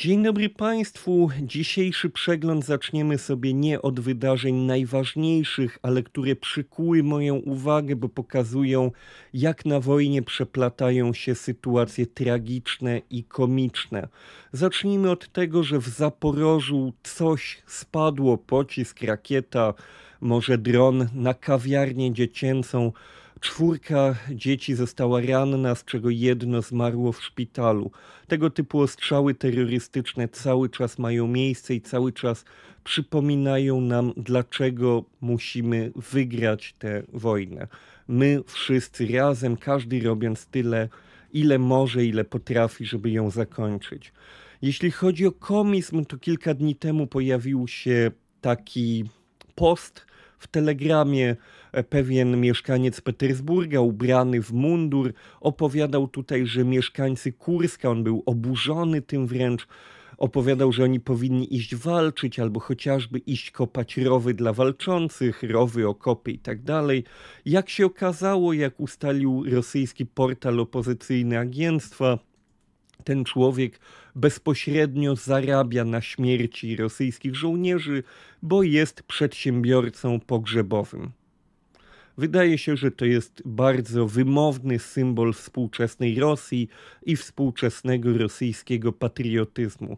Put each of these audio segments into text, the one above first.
Dzień dobry Państwu. Dzisiejszy przegląd zaczniemy sobie nie od wydarzeń najważniejszych, ale które przykuły moją uwagę, bo pokazują, jak na wojnie przeplatają się sytuacje tragiczne i komiczne. Zacznijmy od tego, że w Zaporożu coś spadło, pocisk, rakieta, może dron na kawiarnię dziecięcą. Czwórka dzieci została ranna, z czego jedno zmarło w szpitalu. Tego typu ostrzały terrorystyczne cały czas mają miejsce i cały czas przypominają nam, dlaczego musimy wygrać tę wojnę. My wszyscy razem, każdy robiąc tyle, ile może, ile potrafi, żeby ją zakończyć. Jeśli chodzi o komizm, to kilka dni temu pojawił się taki post w Telegramie pewien mieszkaniec Petersburga ubrany w mundur opowiadał tutaj, że mieszkańcy Kurska, on był oburzony tym wręcz, opowiadał, że oni powinni iść walczyć albo chociażby iść kopać rowy dla walczących, rowy, okopy itd. Tak jak się okazało, jak ustalił rosyjski portal opozycyjny Agientstwa, ten człowiek bezpośrednio zarabia na śmierci rosyjskich żołnierzy, bo jest przedsiębiorcą pogrzebowym. Wydaje się, że to jest bardzo wymowny symbol współczesnej Rosji i współczesnego rosyjskiego patriotyzmu.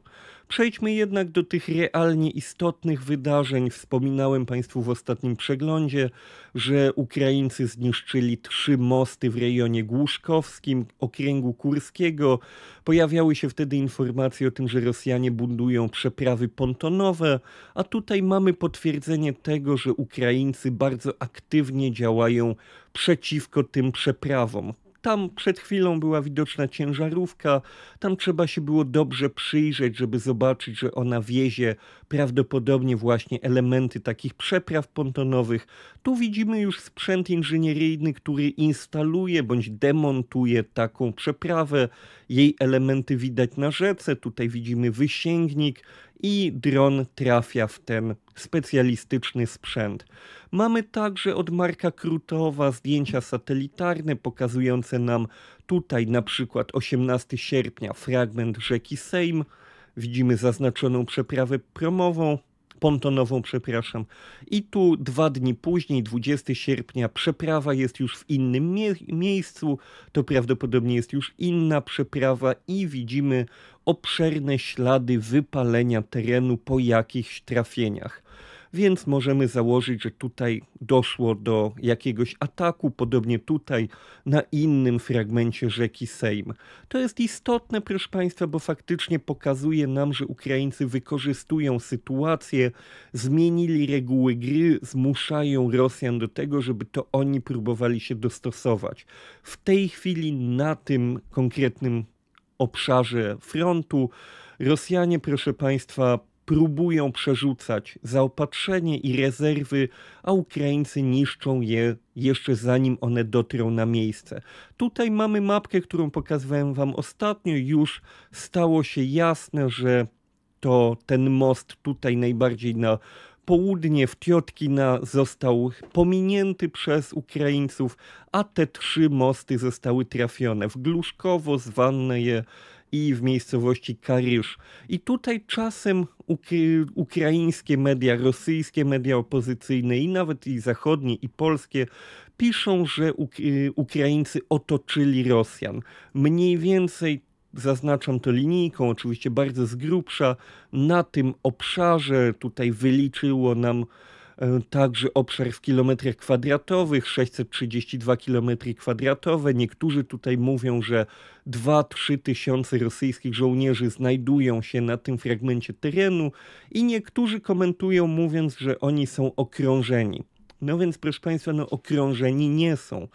Przejdźmy jednak do tych realnie istotnych wydarzeń. Wspominałem Państwu w ostatnim przeglądzie, że Ukraińcy zniszczyli trzy mosty w rejonie Głuszkowskim, okręgu kurskiego. Pojawiały się wtedy informacje o tym, że Rosjanie budują przeprawy pontonowe, a tutaj mamy potwierdzenie tego, że Ukraińcy bardzo aktywnie działają przeciwko tym przeprawom. Tam przed chwilą była widoczna ciężarówka, tam trzeba się było dobrze przyjrzeć, żeby zobaczyć, że ona wiezie prawdopodobnie właśnie elementy takich przepraw pontonowych. Tu widzimy już sprzęt inżynieryjny, który instaluje bądź demontuje taką przeprawę. Jej elementy widać na rzece, tutaj widzimy wysięgnik, i dron trafia w ten specjalistyczny sprzęt. Mamy także od Marka Krutowa zdjęcia satelitarne pokazujące nam tutaj na przykład 18 sierpnia fragment rzeki Sejm. Widzimy zaznaczoną przeprawę promową, pontonową, przepraszam. I tu dwa dni później, 20 sierpnia, przeprawa jest już w innym mie miejscu. To prawdopodobnie jest już inna przeprawa i widzimy obszerne ślady wypalenia terenu po jakichś trafieniach. Więc możemy założyć, że tutaj doszło do jakiegoś ataku, podobnie tutaj na innym fragmencie rzeki Sejm. To jest istotne, proszę Państwa, bo faktycznie pokazuje nam, że Ukraińcy wykorzystują sytuację, zmienili reguły gry, zmuszają Rosjan do tego, żeby to oni próbowali się dostosować. W tej chwili na tym konkretnym obszarze frontu. Rosjanie, proszę Państwa, próbują przerzucać zaopatrzenie i rezerwy, a Ukraińcy niszczą je jeszcze zanim one dotrą na miejsce. Tutaj mamy mapkę, którą pokazywałem Wam ostatnio. Już stało się jasne, że to ten most tutaj najbardziej na Południe w Wtiotkina został pominięty przez Ukraińców, a te trzy mosty zostały trafione w Gluszkowo, zwane je i w miejscowości Karysz. I tutaj czasem ukraińskie media, rosyjskie media opozycyjne i nawet i zachodnie i polskie piszą, że Ukraińcy otoczyli Rosjan. Mniej więcej zaznaczam to linijką, oczywiście bardzo z grubsza. Na tym obszarze tutaj wyliczyło nam e, także obszar w kilometrach kwadratowych 632 km kwadratowe. Niektórzy tutaj mówią, że 2-3 tysiące rosyjskich żołnierzy znajdują się na tym fragmencie terenu i niektórzy komentują mówiąc, że oni są okrążeni. No więc proszę Państwa, no okrążeni nie są.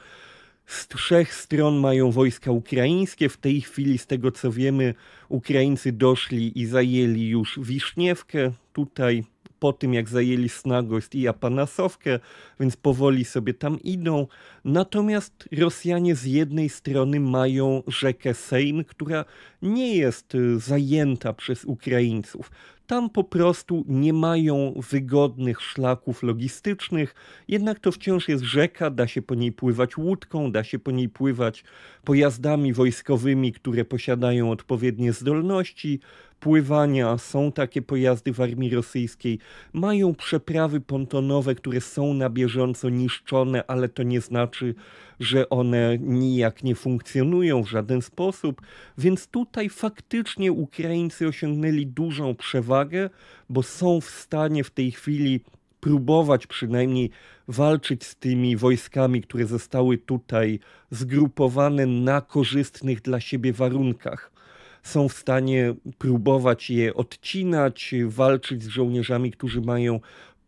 Z trzech stron mają wojska ukraińskie. W tej chwili, z tego co wiemy, Ukraińcy doszli i zajęli już Wiszniewkę. Tutaj po tym, jak zajęli Snagost i Apanasowkę, więc powoli sobie tam idą. Natomiast Rosjanie z jednej strony mają rzekę Sejm, która nie jest y, zajęta przez Ukraińców. Tam po prostu nie mają wygodnych szlaków logistycznych, jednak to wciąż jest rzeka, da się po niej pływać łódką, da się po niej pływać pojazdami wojskowymi, które posiadają odpowiednie zdolności, pływania, są takie pojazdy w armii rosyjskiej, mają przeprawy pontonowe, które są na bieżąco niszczone, ale to nie znaczy, że one nijak nie funkcjonują w żaden sposób. Więc tutaj faktycznie Ukraińcy osiągnęli dużą przewagę, bo są w stanie w tej chwili próbować przynajmniej walczyć z tymi wojskami, które zostały tutaj zgrupowane na korzystnych dla siebie warunkach są w stanie próbować je odcinać, walczyć z żołnierzami, którzy mają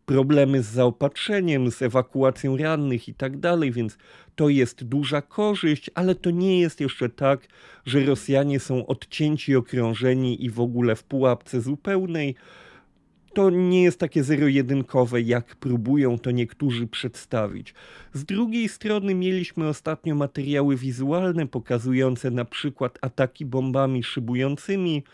problemy z zaopatrzeniem, z ewakuacją rannych i tak dalej, więc to jest duża korzyść, ale to nie jest jeszcze tak, że Rosjanie są odcięci, okrążeni i w ogóle w pułapce zupełnej to nie jest takie zero-jedynkowe, jak próbują to niektórzy przedstawić. Z drugiej strony mieliśmy ostatnio materiały wizualne pokazujące na przykład ataki bombami szybującymi,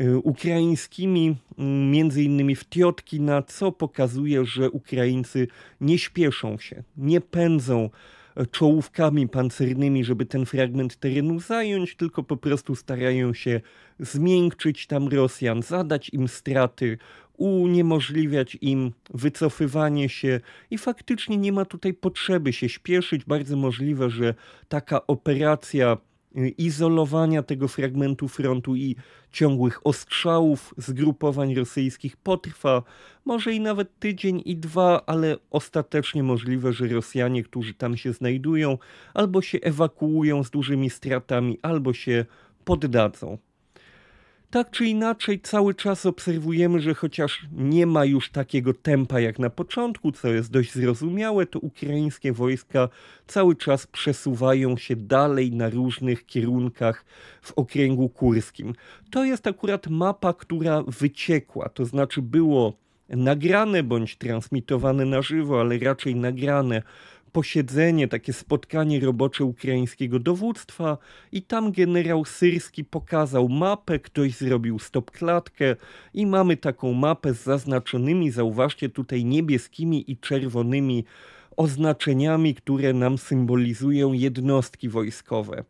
y, ukraińskimi, mm, między innymi w Tiotki, na co pokazuje, że Ukraińcy nie śpieszą się, nie pędzą e, czołówkami pancernymi, żeby ten fragment terenu zająć, tylko po prostu starają się zmiękczyć tam Rosjan, zadać im straty, uniemożliwiać im wycofywanie się i faktycznie nie ma tutaj potrzeby się śpieszyć. Bardzo możliwe, że taka operacja y, izolowania tego fragmentu frontu i ciągłych ostrzałów zgrupowań rosyjskich potrwa może i nawet tydzień i dwa, ale ostatecznie możliwe, że Rosjanie, którzy tam się znajdują, albo się ewakuują z dużymi stratami, albo się poddadzą. Tak czy inaczej, cały czas obserwujemy, że chociaż nie ma już takiego tempa jak na początku, co jest dość zrozumiałe, to ukraińskie wojska cały czas przesuwają się dalej na różnych kierunkach w okręgu kurskim. To jest akurat mapa, która wyciekła, to znaczy było nagrane bądź transmitowane na żywo, ale raczej nagrane posiedzenie, takie spotkanie robocze ukraińskiego dowództwa i tam generał syrski pokazał mapę, ktoś zrobił stopklatkę i mamy taką mapę z zaznaczonymi, zauważcie tutaj niebieskimi i czerwonymi oznaczeniami, które nam symbolizują jednostki wojskowe.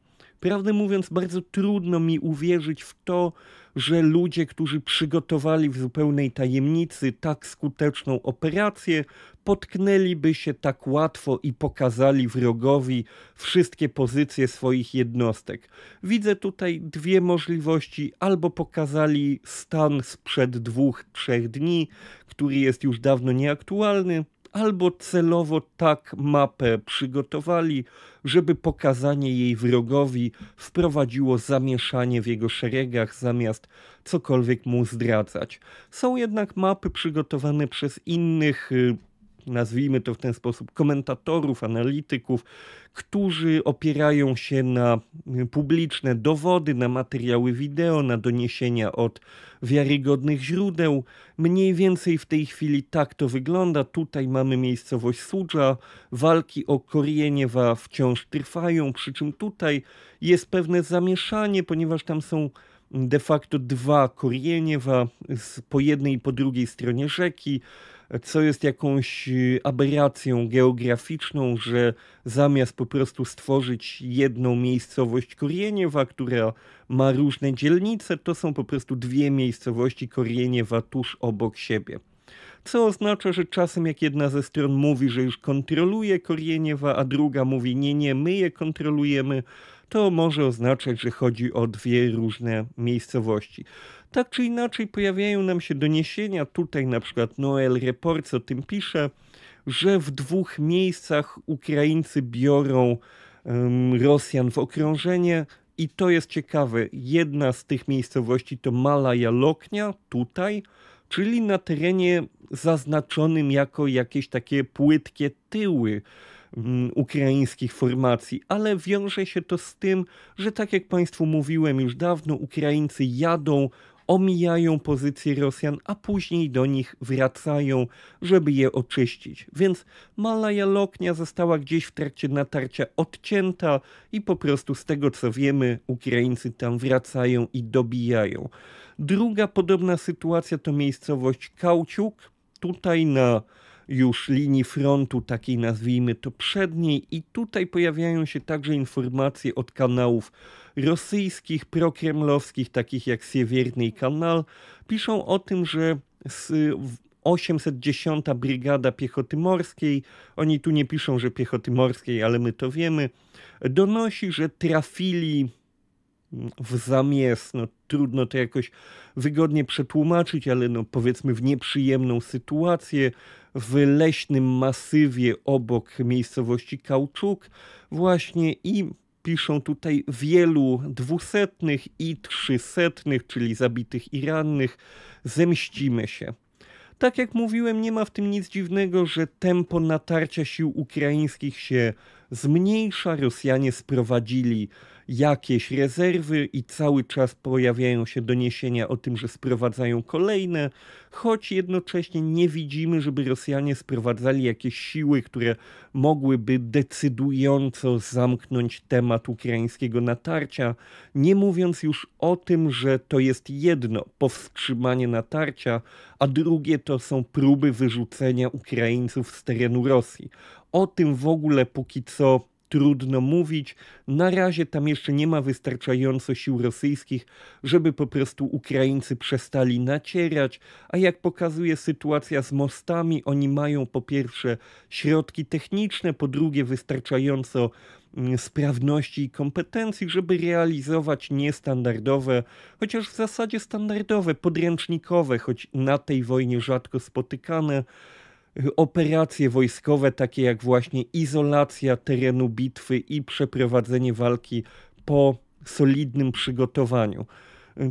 Prawdę mówiąc, bardzo trudno mi uwierzyć w to, że ludzie, którzy przygotowali w zupełnej tajemnicy tak skuteczną operację, potknęliby się tak łatwo i pokazali wrogowi wszystkie pozycje swoich jednostek. Widzę tutaj dwie możliwości: albo pokazali stan sprzed dwóch, trzech dni, który jest już dawno nieaktualny, albo celowo tak mapę przygotowali, żeby pokazanie jej wrogowi wprowadziło zamieszanie w jego szeregach zamiast cokolwiek mu zdradzać. Są jednak mapy przygotowane przez innych y, nazwijmy to w ten sposób, komentatorów, analityków, którzy opierają się na y, publiczne dowody, na materiały wideo, na doniesienia od wiarygodnych źródeł. Mniej więcej w tej chwili tak to wygląda. Tutaj mamy miejscowość Sudża. Walki o Korieniewa wciąż trwają, przy czym tutaj jest pewne zamieszanie, ponieważ tam są de facto dwa Korieniewa po jednej i po drugiej stronie rzeki co jest jakąś y, aberracją geograficzną, że zamiast po prostu stworzyć jedną miejscowość Korieniewa, która ma różne dzielnice, to są po prostu dwie miejscowości Korieniewa tuż obok siebie co oznacza, że czasem jak jedna ze stron mówi, że już kontroluje Korieniewa, a druga mówi nie, nie, my je kontrolujemy, to może oznaczać, że chodzi o dwie różne miejscowości tak czy inaczej pojawiają nam się doniesienia, tutaj na przykład Noel report o tym pisze, że w dwóch miejscach Ukraińcy biorą um, Rosjan w okrążenie. I to jest ciekawe, jedna z tych miejscowości to Malaja Loknia, tutaj, czyli na terenie zaznaczonym jako jakieś takie płytkie tyły ukraińskich formacji, ale wiąże się to z tym, że tak jak Państwu mówiłem już dawno, Ukraińcy jadą omijają pozycje Rosjan, a później do nich wracają, żeby je oczyścić. Więc Malaja Loknia została gdzieś w trakcie natarcia odcięta i po prostu z tego co wiemy, Ukraińcy tam wracają i dobijają. Druga podobna sytuacja to miejscowość Kauciuk. Tutaj na już linii frontu, takiej nazwijmy to przedniej, i tutaj pojawiają się także informacje od kanałów rosyjskich, prokremlowskich, takich jak Siewierny Kanal. Piszą o tym, że 810 Brygada Piechoty Morskiej, oni tu nie piszą, że Piechoty Morskiej, ale my to wiemy, donosi, że trafili w zamiast, no trudno to jakoś wygodnie przetłumaczyć, ale no powiedzmy w nieprzyjemną sytuację w leśnym masywie obok miejscowości Kauczuk właśnie i piszą tutaj wielu dwusetnych i trzysetnych, czyli zabitych i rannych, zemścimy się. Tak jak mówiłem, nie ma w tym nic dziwnego, że tempo natarcia sił ukraińskich się zmniejsza. Rosjanie sprowadzili jakieś rezerwy i cały czas pojawiają się doniesienia o tym, że sprowadzają kolejne, choć jednocześnie nie widzimy, żeby Rosjanie sprowadzali jakieś siły, które mogłyby decydująco zamknąć temat ukraińskiego natarcia, nie mówiąc już o tym, że to jest jedno powstrzymanie natarcia, a drugie to są próby wyrzucenia Ukraińców z terenu Rosji. O tym w ogóle póki co trudno mówić. Na razie tam jeszcze nie ma wystarczająco sił rosyjskich, żeby po prostu Ukraińcy przestali nacierać, a jak pokazuje sytuacja z mostami, oni mają po pierwsze środki techniczne, po drugie wystarczająco mm, sprawności i kompetencji, żeby realizować niestandardowe, chociaż w zasadzie standardowe, podręcznikowe, choć na tej wojnie rzadko spotykane operacje wojskowe, takie jak właśnie izolacja terenu bitwy i przeprowadzenie walki po solidnym przygotowaniu.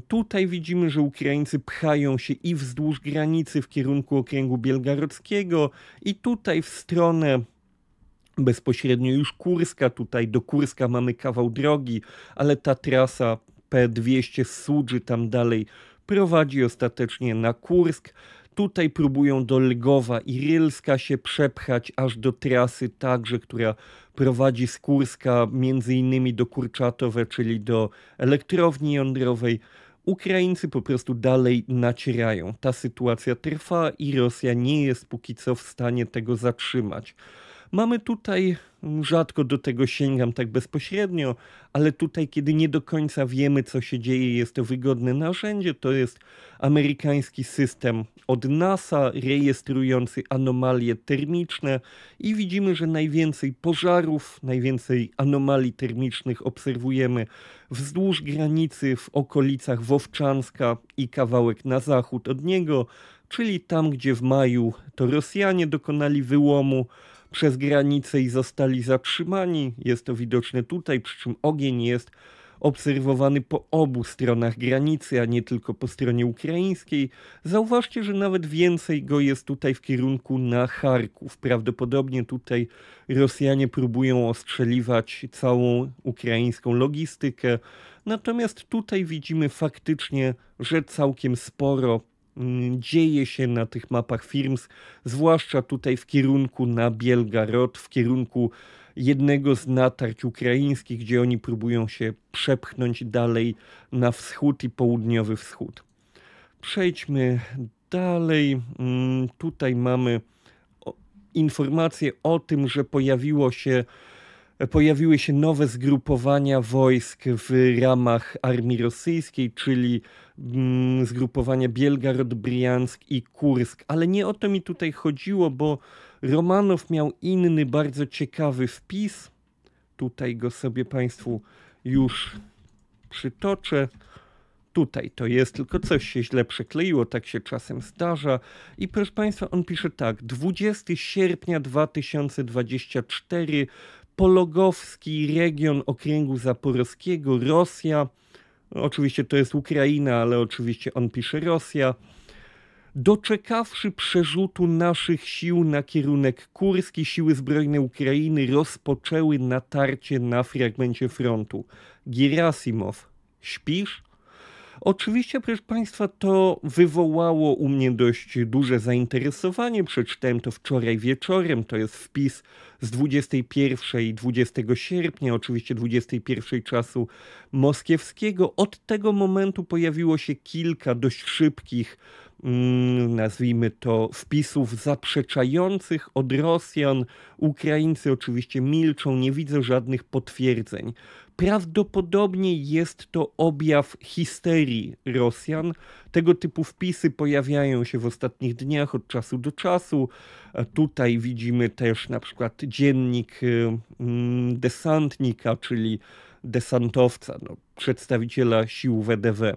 Tutaj widzimy, że Ukraińcy pchają się i wzdłuż granicy w kierunku okręgu bielgorockiego, i tutaj w stronę bezpośrednio już Kurska. Tutaj do Kurska mamy kawał drogi, ale ta trasa P200 z tam dalej prowadzi ostatecznie na Kursk. Tutaj próbują Dolgowa i Rylska się przepchać aż do trasy także, która prowadzi z Kurska między innymi do Kurczatowe, czyli do elektrowni jądrowej. Ukraińcy po prostu dalej nacierają. Ta sytuacja trwa i Rosja nie jest póki co w stanie tego zatrzymać. Mamy tutaj, mm, rzadko do tego sięgam tak bezpośrednio, ale tutaj, kiedy nie do końca wiemy, co się dzieje, jest to wygodne narzędzie. To jest amerykański system od NASA rejestrujący anomalie termiczne i widzimy, że najwięcej pożarów, najwięcej anomalii termicznych obserwujemy wzdłuż granicy, w okolicach Wowczanska i kawałek na zachód od niego, czyli tam, gdzie w maju to Rosjanie dokonali wyłomu przez granicę i zostali zatrzymani. Jest to widoczne tutaj, przy czym ogień jest obserwowany po obu stronach granicy, a nie tylko po stronie ukraińskiej. Zauważcie, że nawet więcej go jest tutaj w kierunku na Charków. Prawdopodobnie tutaj Rosjanie próbują ostrzeliwać całą ukraińską logistykę. Natomiast tutaj widzimy faktycznie, że całkiem sporo Mm, dzieje się na tych mapach firm, zwłaszcza tutaj w kierunku na Bielgarod, w kierunku jednego z natarć ukraińskich, gdzie oni próbują się przepchnąć dalej na wschód i południowy wschód. Przejdźmy dalej. Mm, tutaj mamy informację o tym, że pojawiło się pojawiły się nowe zgrupowania wojsk w ramach armii rosyjskiej, czyli mm, zgrupowania Bielgarod, Briansk i Kursk. Ale nie o to mi tutaj chodziło, bo Romanow miał inny, bardzo ciekawy wpis. Tutaj go sobie Państwu już przytoczę tutaj to jest, tylko coś się źle przekleiło, tak się czasem zdarza. I proszę Państwa, on pisze tak: 20 sierpnia 2024 Pologowski region okręgu zaporowskiego, Rosja. Oczywiście to jest Ukraina, ale oczywiście on pisze Rosja. Doczekawszy przerzutu naszych sił na kierunek kurski, siły zbrojne Ukrainy rozpoczęły natarcie na fragmencie frontu. Gerasimow, śpisz? Oczywiście, proszę Państwa, to wywołało u mnie dość duże zainteresowanie. Przeczytałem to wczoraj wieczorem. To jest wpis z 21 i 20 sierpnia, oczywiście 21 czasu moskiewskiego. Od tego momentu pojawiło się kilka dość szybkich mm, nazwijmy to, wpisów zaprzeczających od Rosjan. Ukraińcy oczywiście milczą, nie widzę żadnych potwierdzeń. Prawdopodobnie jest to objaw histerii Rosjan. Tego typu wpisy pojawiają się w ostatnich dniach od czasu do czasu. E, tutaj widzimy też na przykład dziennik y, mm, desantnika, czyli desantowca, no, przedstawiciela sił WDW.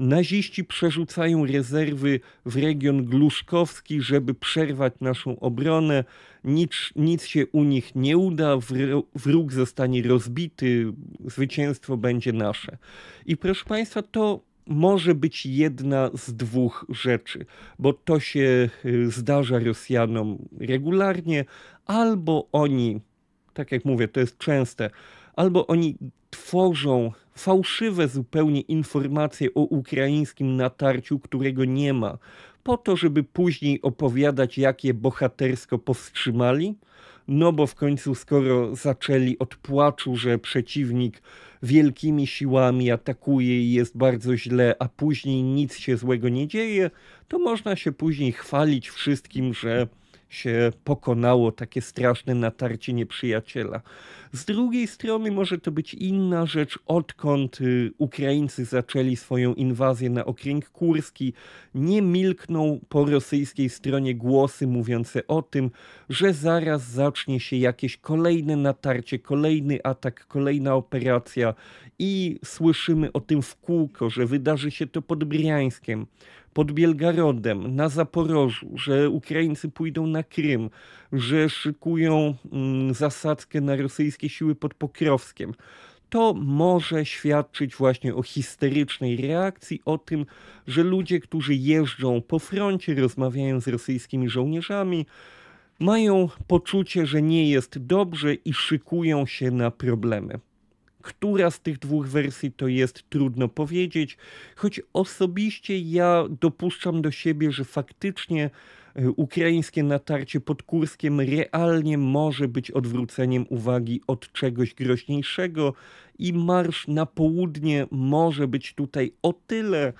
Naziści przerzucają rezerwy w region gluszkowski, żeby przerwać naszą obronę. Nic, nic się u nich nie uda, wróg zostanie rozbity, zwycięstwo będzie nasze. I proszę Państwa, to może być jedna z dwóch rzeczy, bo to się y, zdarza Rosjanom regularnie, albo oni, tak jak mówię, to jest częste, albo oni tworzą fałszywe zupełnie informacje o ukraińskim natarciu, którego nie ma, po to, żeby później opowiadać, jak je bohatersko powstrzymali. No bo w końcu, skoro zaczęli od płaczu, że przeciwnik wielkimi siłami atakuje i jest bardzo źle, a później nic się złego nie dzieje, to można się później chwalić wszystkim, że się pokonało takie straszne natarcie nieprzyjaciela. Z drugiej strony może to być inna rzecz, odkąd y, Ukraińcy zaczęli swoją inwazję na okręg kurski, nie milkną po rosyjskiej stronie głosy mówiące o tym, że zaraz zacznie się jakieś kolejne natarcie, kolejny atak, kolejna operacja i słyszymy o tym w kółko, że wydarzy się to pod Briańskiem, pod Bielgarodem, na Zaporożu, że Ukraińcy pójdą na Krym, że szykują mm, zasadzkę na rosyjskie siły pod Pokrowskiem. To może świadczyć właśnie o histerycznej reakcji, o tym, że ludzie, którzy jeżdżą po froncie, rozmawiają z rosyjskimi żołnierzami, mają poczucie, że nie jest dobrze i szykują się na problemy. Która z tych dwóch wersji to jest trudno powiedzieć, choć osobiście ja dopuszczam do siebie, że faktycznie e, ukraińskie natarcie pod Kurskiem realnie może być odwróceniem uwagi od czegoś groźniejszego i marsz na południe może być tutaj o tyle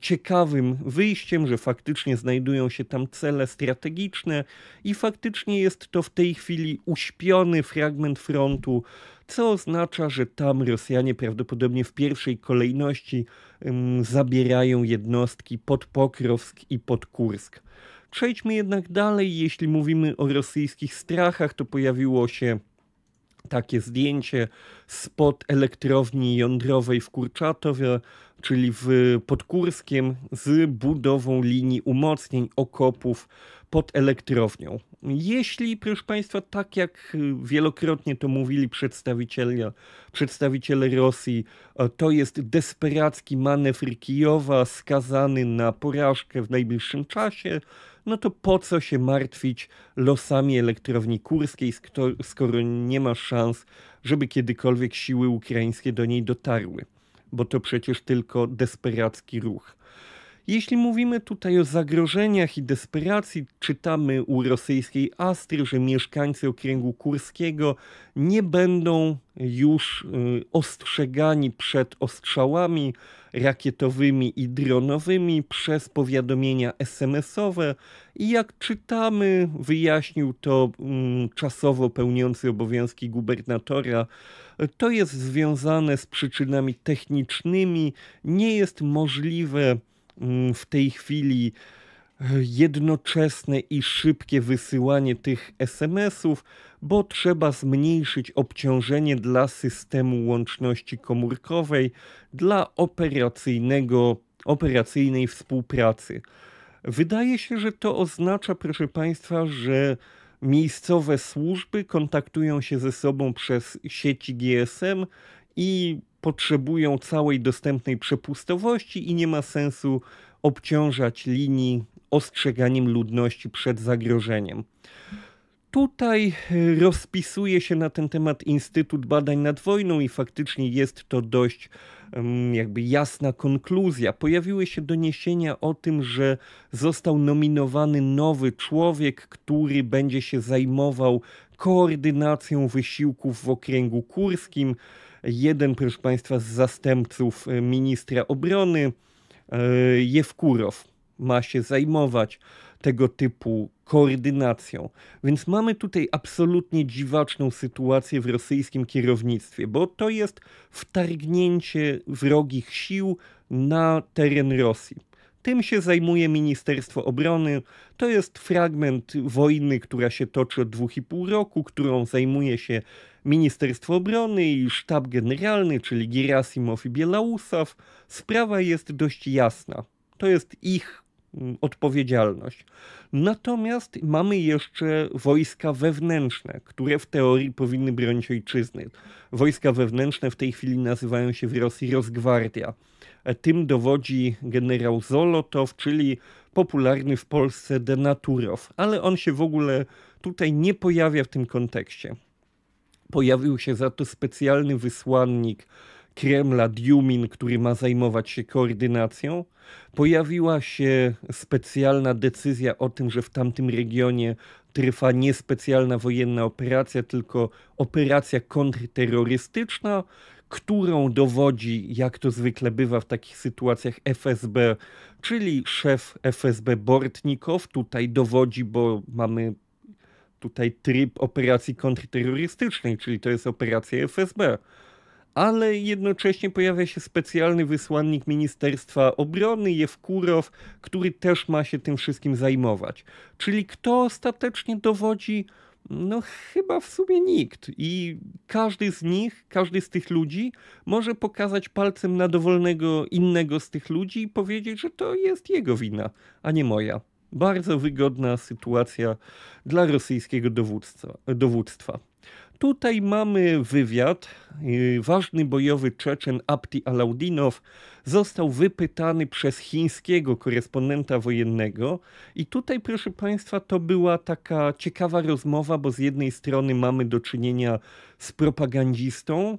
ciekawym wyjściem, że faktycznie znajdują się tam cele strategiczne i faktycznie jest to w tej chwili uśpiony fragment frontu, co oznacza, że tam Rosjanie prawdopodobnie w pierwszej kolejności zabierają jednostki pod Pokrowsk i pod Kursk. Przejdźmy jednak dalej, jeśli mówimy o rosyjskich strachach, to pojawiło się takie zdjęcie spod elektrowni jądrowej w Kurczatowie, czyli w Podkurskiem, z budową linii umocnień okopów pod elektrownią. Jeśli, proszę Państwa, tak jak wielokrotnie to mówili przedstawiciele, przedstawiciele Rosji, to jest desperacki manewr Kijowa skazany na porażkę w najbliższym czasie, no to po co się martwić losami elektrowni kurskiej, skoro nie ma szans, żeby kiedykolwiek siły ukraińskie do niej dotarły, bo to przecież tylko desperacki ruch. Jeśli mówimy tutaj o zagrożeniach i desperacji, czytamy u rosyjskiej Astry, że mieszkańcy okręgu kurskiego nie będą już y, ostrzegani przed ostrzałami rakietowymi i dronowymi przez powiadomienia SMS-owe i jak czytamy, wyjaśnił to mm, czasowo pełniący obowiązki gubernatora, to jest związane z przyczynami technicznymi, nie jest możliwe Mm, w tej chwili e, jednoczesne i szybkie wysyłanie tych SMS-ów, bo trzeba zmniejszyć obciążenie dla systemu łączności komórkowej, dla operacyjnego, operacyjnej współpracy. Wydaje się, że to oznacza, proszę Państwa, że miejscowe służby kontaktują się ze sobą przez sieci GSM i potrzebują całej dostępnej przepustowości i nie ma sensu obciążać linii ostrzeganiem ludności przed zagrożeniem. Tutaj e, rozpisuje się na ten temat Instytut Badań nad Wojną i faktycznie jest to dość mm, jakby jasna konkluzja. Pojawiły się doniesienia o tym, że został nominowany nowy człowiek, który będzie się zajmował koordynacją wysiłków w okręgu kurskim. Jeden, proszę Państwa, z zastępców y, ministra obrony, y, Jewkurow, ma się zajmować tego typu koordynacją. Więc mamy tutaj absolutnie dziwaczną sytuację w rosyjskim kierownictwie, bo to jest wtargnięcie wrogich sił na teren Rosji. Tym się zajmuje Ministerstwo Obrony. To jest fragment wojny, która się toczy od dwóch i pół roku, którą zajmuje się Ministerstwo Obrony i Sztab Generalny, czyli Gerasimow i Bielausaw, sprawa jest dość jasna. To jest ich mm, odpowiedzialność. Natomiast mamy jeszcze wojska wewnętrzne, które w teorii powinny bronić ojczyzny. Wojska wewnętrzne w tej chwili nazywają się w Rosji Rozgwardia. Tym dowodzi generał Zolotow, czyli popularny w Polsce Denaturow, ale on się w ogóle tutaj nie pojawia w tym kontekście. Pojawił się za to specjalny wysłannik Kremla Diumin, który ma zajmować się koordynacją. Pojawiła się specjalna decyzja o tym, że w tamtym regionie trwa nie specjalna wojenna operacja, tylko operacja kontrterrorystyczna, którą dowodzi, jak to zwykle bywa w takich sytuacjach, FSB, czyli szef FSB Bortnikow. Tutaj dowodzi, bo mamy tutaj tryb operacji kontrterrorystycznej, czyli to jest operacja FSB. Ale jednocześnie pojawia się specjalny wysłannik Ministerstwa Obrony, Jewkurow, który też ma się tym wszystkim zajmować. Czyli kto ostatecznie dowodzi? No, chyba w sumie nikt. I każdy z nich, każdy z tych ludzi może pokazać palcem na dowolnego innego z tych ludzi i powiedzieć, że to jest jego wina, a nie moja. Bardzo wygodna sytuacja dla rosyjskiego dowództwa. dowództwa. Tutaj mamy wywiad. Y, ważny bojowy Czeczen Apti Alaudinow został wypytany przez chińskiego korespondenta wojennego. I tutaj, proszę Państwa, to była taka ciekawa rozmowa, bo z jednej strony mamy do czynienia z propagandzistą,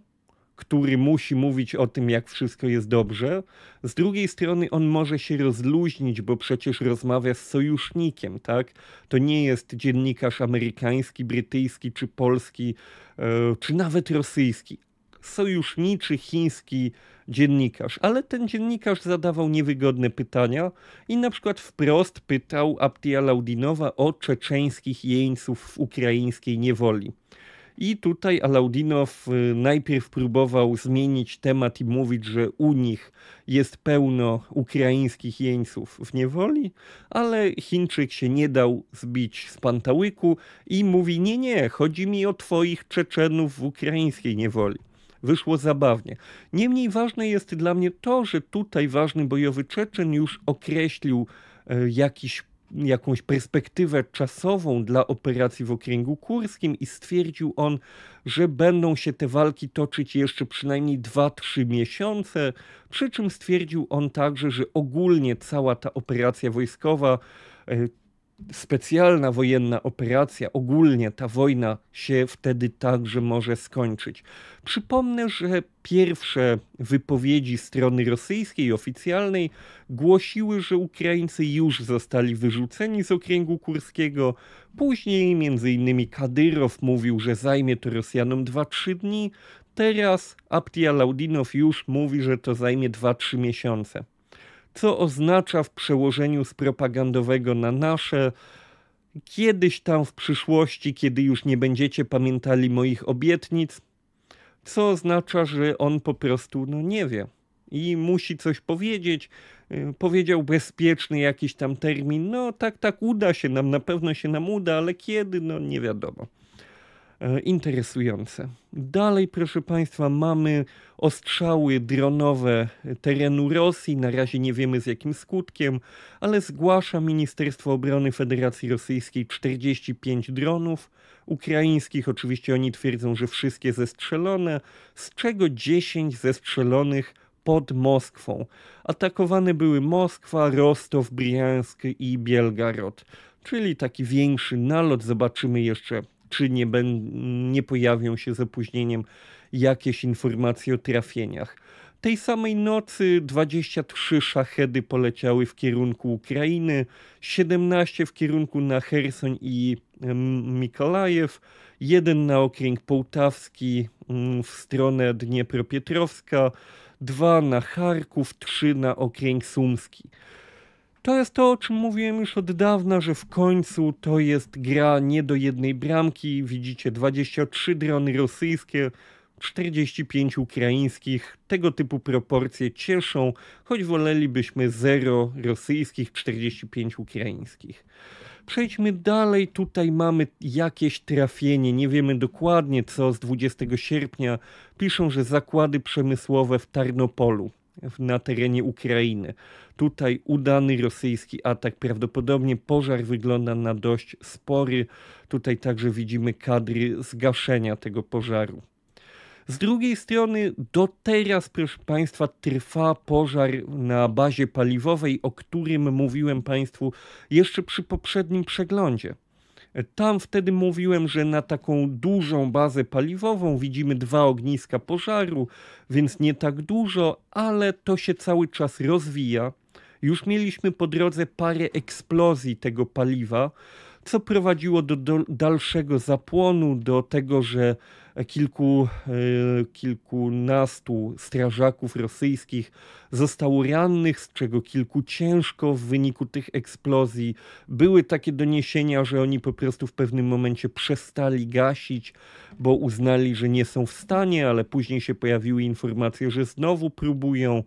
który musi mówić o tym, jak wszystko jest dobrze. Z drugiej strony on może się rozluźnić, bo przecież rozmawia z sojusznikiem, tak? To nie jest dziennikarz amerykański, brytyjski czy polski, e, czy nawet rosyjski. Sojuszniczy chiński dziennikarz, ale ten dziennikarz zadawał niewygodne pytania i na przykład wprost pytał Abtia Laudinowa o czeczeńskich jeńców w ukraińskiej niewoli. I tutaj Alaudinow y, najpierw próbował zmienić temat i mówić, że u nich jest pełno ukraińskich jeńców w niewoli, ale Chińczyk się nie dał zbić z pantałyku i mówi: Nie, nie, chodzi mi o twoich Czeczenów w ukraińskiej niewoli wyszło zabawnie. Niemniej ważne jest dla mnie to, że tutaj ważny bojowy Czeczen już określił y, jakiś jakąś perspektywę czasową dla operacji w okręgu kurskim i stwierdził on, że będą się te walki toczyć jeszcze przynajmniej 2-3 miesiące. Przy czym stwierdził on także, że ogólnie cała ta operacja wojskowa e, specjalna wojenna operacja, ogólnie ta wojna się wtedy także może skończyć. Przypomnę, że pierwsze wypowiedzi strony rosyjskiej oficjalnej głosiły, że Ukraińcy już zostali wyrzuceni z okręgu kurskiego. Później m.in. Kadyrow mówił, że zajmie to Rosjanom 2-3 dni. Teraz Aptia Laudinow już mówi, że to zajmie 2-3 miesiące co oznacza w przełożeniu z propagandowego na nasze. Kiedyś tam w przyszłości, kiedy już nie będziecie pamiętali moich obietnic, co oznacza, że on po prostu no nie wie i musi coś powiedzieć. Y, powiedział bezpieczny jakiś tam termin. No tak, tak, uda się nam, na pewno się nam uda, ale kiedy, no nie wiadomo. E, interesujące. Dalej, proszę Państwa, mamy ostrzały dronowe terenu Rosji. Na razie nie wiemy z jakim skutkiem, ale zgłasza Ministerstwo Obrony Federacji Rosyjskiej 45 dronów ukraińskich. Oczywiście oni twierdzą, że wszystkie zestrzelone, z czego 10 zestrzelonych pod Moskwą. Atakowane były Moskwa, Rostow, Briansk i Bielgarod czyli taki większy nalot. Zobaczymy jeszcze, czy nie, nie pojawią się z opóźnieniem jakieś informacje o trafieniach. Tej samej nocy 23 szachedy poleciały w kierunku Ukrainy, 17 w kierunku na Hersoń i Mikolajew, jeden na okręg połtawski mm, w stronę Dniepropietrowska, dwa na Charków, trzy na okręg sumski. To jest to, o czym mówiłem już od dawna, że w końcu to jest gra nie do jednej bramki. Widzicie 23 drony rosyjskie, 45 ukraińskich. Tego typu proporcje cieszą, choć wolelibyśmy 0 rosyjskich, 45 ukraińskich. Przejdźmy dalej. Tutaj mamy jakieś trafienie, nie wiemy dokładnie co z 20 sierpnia. Piszą, że zakłady przemysłowe w Tarnopolu na terenie Ukrainy. Tutaj udany rosyjski atak, prawdopodobnie pożar wygląda na dość spory. Tutaj także widzimy kadry zgaszenia tego pożaru. Z drugiej strony, do teraz, proszę Państwa, trwa pożar na bazie paliwowej, o którym mówiłem Państwu jeszcze przy poprzednim przeglądzie. Tam wtedy mówiłem, że na taką dużą bazę paliwową widzimy dwa ogniska pożaru, więc nie tak dużo, ale to się cały czas rozwija. Już mieliśmy po drodze parę eksplozji tego paliwa, co prowadziło do, do dalszego zapłonu, do tego, że kilku, e, kilkunastu strażaków rosyjskich zostało rannych, z czego kilku ciężko w wyniku tych eksplozji. Były takie doniesienia, że oni po prostu w pewnym momencie przestali gasić, bo uznali, że nie są w stanie, ale później się pojawiły informacje, że znowu próbują.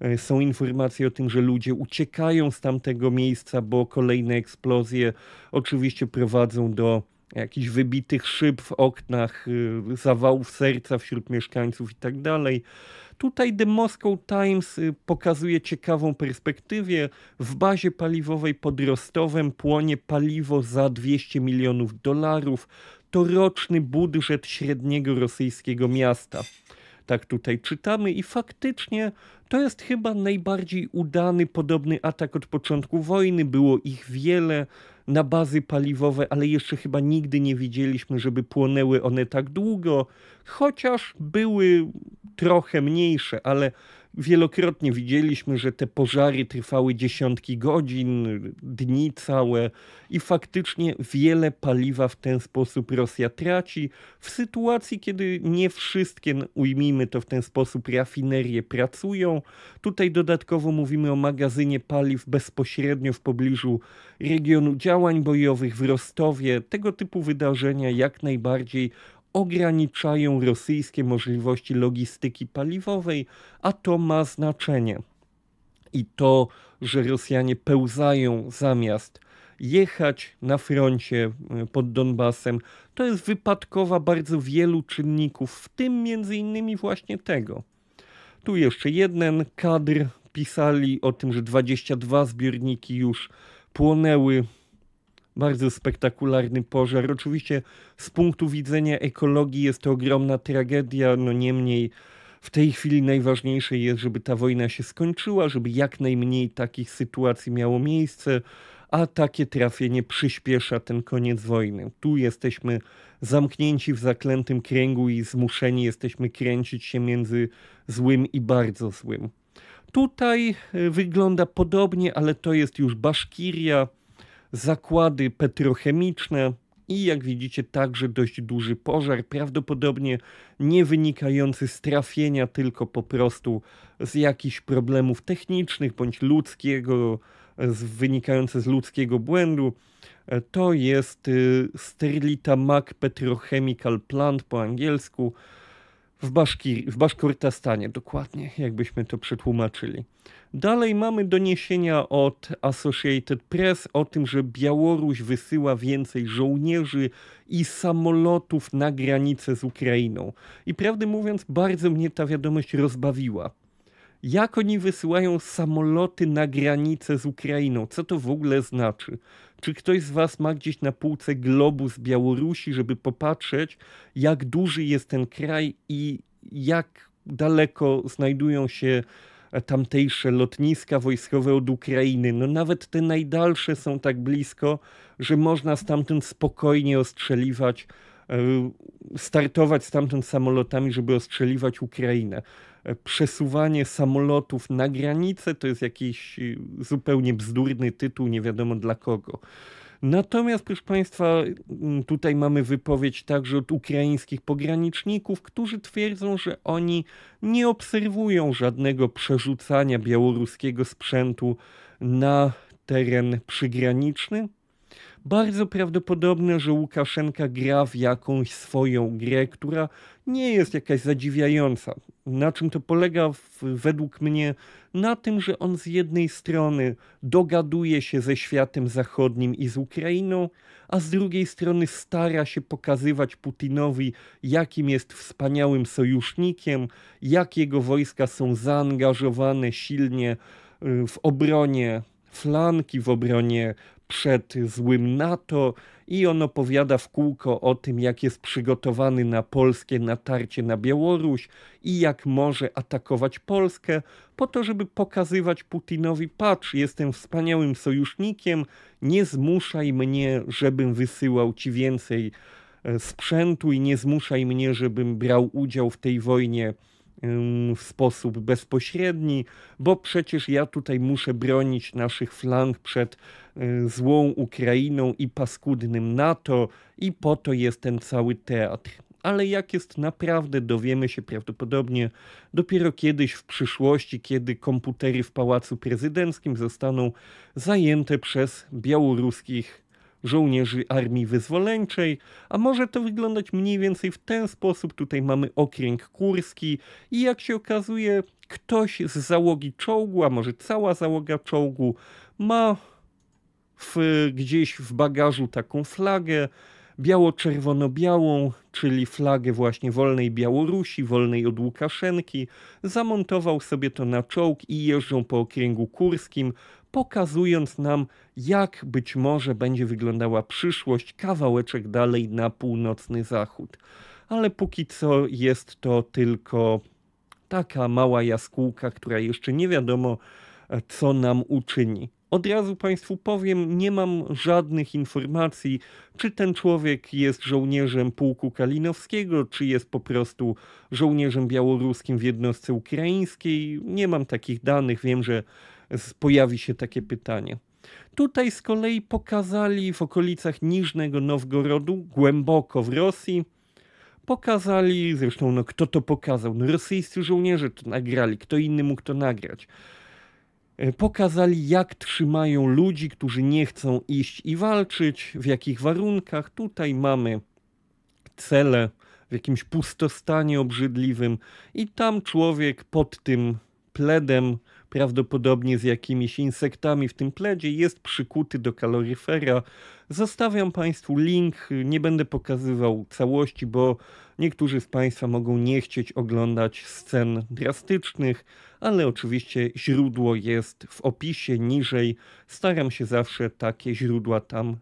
E, są informacje o tym, że ludzie uciekają z tamtego miejsca, bo kolejne eksplozje oczywiście prowadzą do jakichś wybitych szyb w oknach, y, zawałów serca wśród mieszkańców itd. Tak tutaj The Moscow Times y, pokazuje ciekawą perspektywę. W bazie paliwowej pod Rostowem płonie paliwo za 200 milionów dolarów. To roczny budżet średniego rosyjskiego miasta. Tak tutaj czytamy i faktycznie to jest chyba najbardziej udany podobny atak od początku wojny. Było ich wiele na bazy paliwowe, ale jeszcze chyba nigdy nie widzieliśmy, żeby płonęły one tak długo, chociaż były trochę mniejsze, ale Wielokrotnie widzieliśmy, że te pożary trwały dziesiątki godzin, dni całe i faktycznie wiele paliwa w ten sposób Rosja traci. W sytuacji, kiedy nie wszystkie, ujmijmy to w ten sposób, rafinerie pracują. Tutaj dodatkowo mówimy o magazynie paliw bezpośrednio w pobliżu regionu działań bojowych w Rostowie. Tego typu wydarzenia jak najbardziej ograniczają rosyjskie możliwości logistyki paliwowej, a to ma znaczenie. I to, że Rosjanie pełzają zamiast jechać na froncie y, pod Donbasem, to jest wypadkowa bardzo wielu czynników, w tym między innymi właśnie tego. Tu jeszcze jeden kadr pisali o tym, że 22 zbiorniki już płonęły bardzo spektakularny pożar. Oczywiście z punktu widzenia ekologii jest to ogromna tragedia, no niemniej w tej chwili najważniejsze jest, żeby ta wojna się skończyła, żeby jak najmniej takich sytuacji miało miejsce, a takie trafienie przyspiesza ten koniec wojny. Tu jesteśmy zamknięci w zaklętym kręgu i zmuszeni jesteśmy kręcić się między złym i bardzo złym. Tutaj e, wygląda podobnie, ale to jest już Baszkiria, zakłady petrochemiczne i jak widzicie także dość duży pożar, prawdopodobnie nie wynikający z trafienia, tylko po prostu z jakichś problemów technicznych bądź ludzkiego, wynikające z ludzkiego błędu. E, to jest y, Sterlita Mac Petrochemical Plant po angielsku w, Baszkir, w Baszkortastanie, dokładnie, jakbyśmy to przetłumaczyli. Dalej mamy doniesienia od Associated Press o tym, że Białoruś wysyła więcej żołnierzy i samolotów na granicę z Ukrainą. I prawdę mówiąc, bardzo mnie ta wiadomość rozbawiła. Jak oni wysyłają samoloty na granicę z Ukrainą? Co to w ogóle znaczy? Czy ktoś z Was ma gdzieś na półce globus Białorusi, żeby popatrzeć, jak duży jest ten kraj i jak daleko znajdują się e, tamtejsze lotniska wojskowe od Ukrainy? No nawet te najdalsze są tak blisko, że można stamtąd spokojnie ostrzeliwać e, startować stamtąd samolotami, żeby ostrzeliwać Ukrainę. E, przesuwanie samolotów na granicę to jest jakiś y, zupełnie bzdurny tytuł, nie wiadomo dla kogo. Natomiast, proszę Państwa, mm, tutaj mamy wypowiedź także od ukraińskich pograniczników, którzy twierdzą, że oni nie obserwują żadnego przerzucania białoruskiego sprzętu na teren przygraniczny. Bardzo prawdopodobne, że Łukaszenka gra w jakąś swoją grę, która nie jest jakaś zadziwiająca. Na czym to polega w, według mnie? Na tym, że on z jednej strony dogaduje się ze światem zachodnim i z Ukrainą, a z drugiej strony stara się pokazywać Putinowi, jakim jest wspaniałym sojusznikiem, jak jego wojska są zaangażowane silnie y, w obronie flanki, w obronie przed złym NATO, i on opowiada w kółko o tym, jak jest przygotowany na polskie natarcie na Białoruś i jak może atakować Polskę, po to, żeby pokazywać Putinowi: Patrz, jestem wspaniałym sojusznikiem, nie zmuszaj mnie, żebym wysyłał ci więcej e, sprzętu i nie zmuszaj mnie, żebym brał udział w tej wojnie w sposób bezpośredni, bo przecież ja tutaj muszę bronić naszych flank przed e, złą Ukrainą i paskudnym NATO, i po to jest ten cały teatr. Ale jak jest naprawdę, dowiemy się prawdopodobnie dopiero kiedyś w przyszłości, kiedy komputery w pałacu prezydenckim zostaną zajęte przez białoruskich żołnierzy Armii Wyzwoleńczej, a może to wyglądać mniej więcej w ten sposób. Tutaj mamy okręg kurski i jak się okazuje, ktoś z załogi czołgu, a może cała załoga czołgu, ma w, gdzieś w bagażu taką flagę biało-czerwono-białą, czyli flagę właśnie wolnej Białorusi, wolnej od Łukaszenki. Zamontował sobie to na czołg i jeżdżą po okręgu kurskim, pokazując nam, jak być może będzie wyglądała przyszłość kawałeczek dalej na północny zachód. Ale póki co jest to tylko taka mała jaskółka, która jeszcze nie wiadomo, e, co nam uczyni. Od razu Państwu powiem, nie mam żadnych informacji, czy ten człowiek jest żołnierzem pułku Kalinowskiego, czy jest po prostu żołnierzem białoruskim w jednostce ukraińskiej. Nie mam takich danych. Wiem, że pojawi się takie pytanie. Tutaj z kolei pokazali w okolicach Niżnego Nowgorodu, głęboko w Rosji, pokazali, zresztą no kto to pokazał, no rosyjscy żołnierze to nagrali, kto inny mógł to nagrać. E, pokazali, jak trzymają ludzi, którzy nie chcą iść i walczyć, w jakich warunkach. Tutaj mamy cele w jakimś pustostanie obrzydliwym, i tam człowiek pod tym pledem prawdopodobnie z jakimiś insektami w tym pledzie, jest przykuty do kaloryfera. Zostawiam Państwu link, nie będę pokazywał całości, bo niektórzy z Państwa mogą nie chcieć oglądać scen drastycznych, ale oczywiście źródło jest w opisie niżej. Staram się zawsze takie źródła tam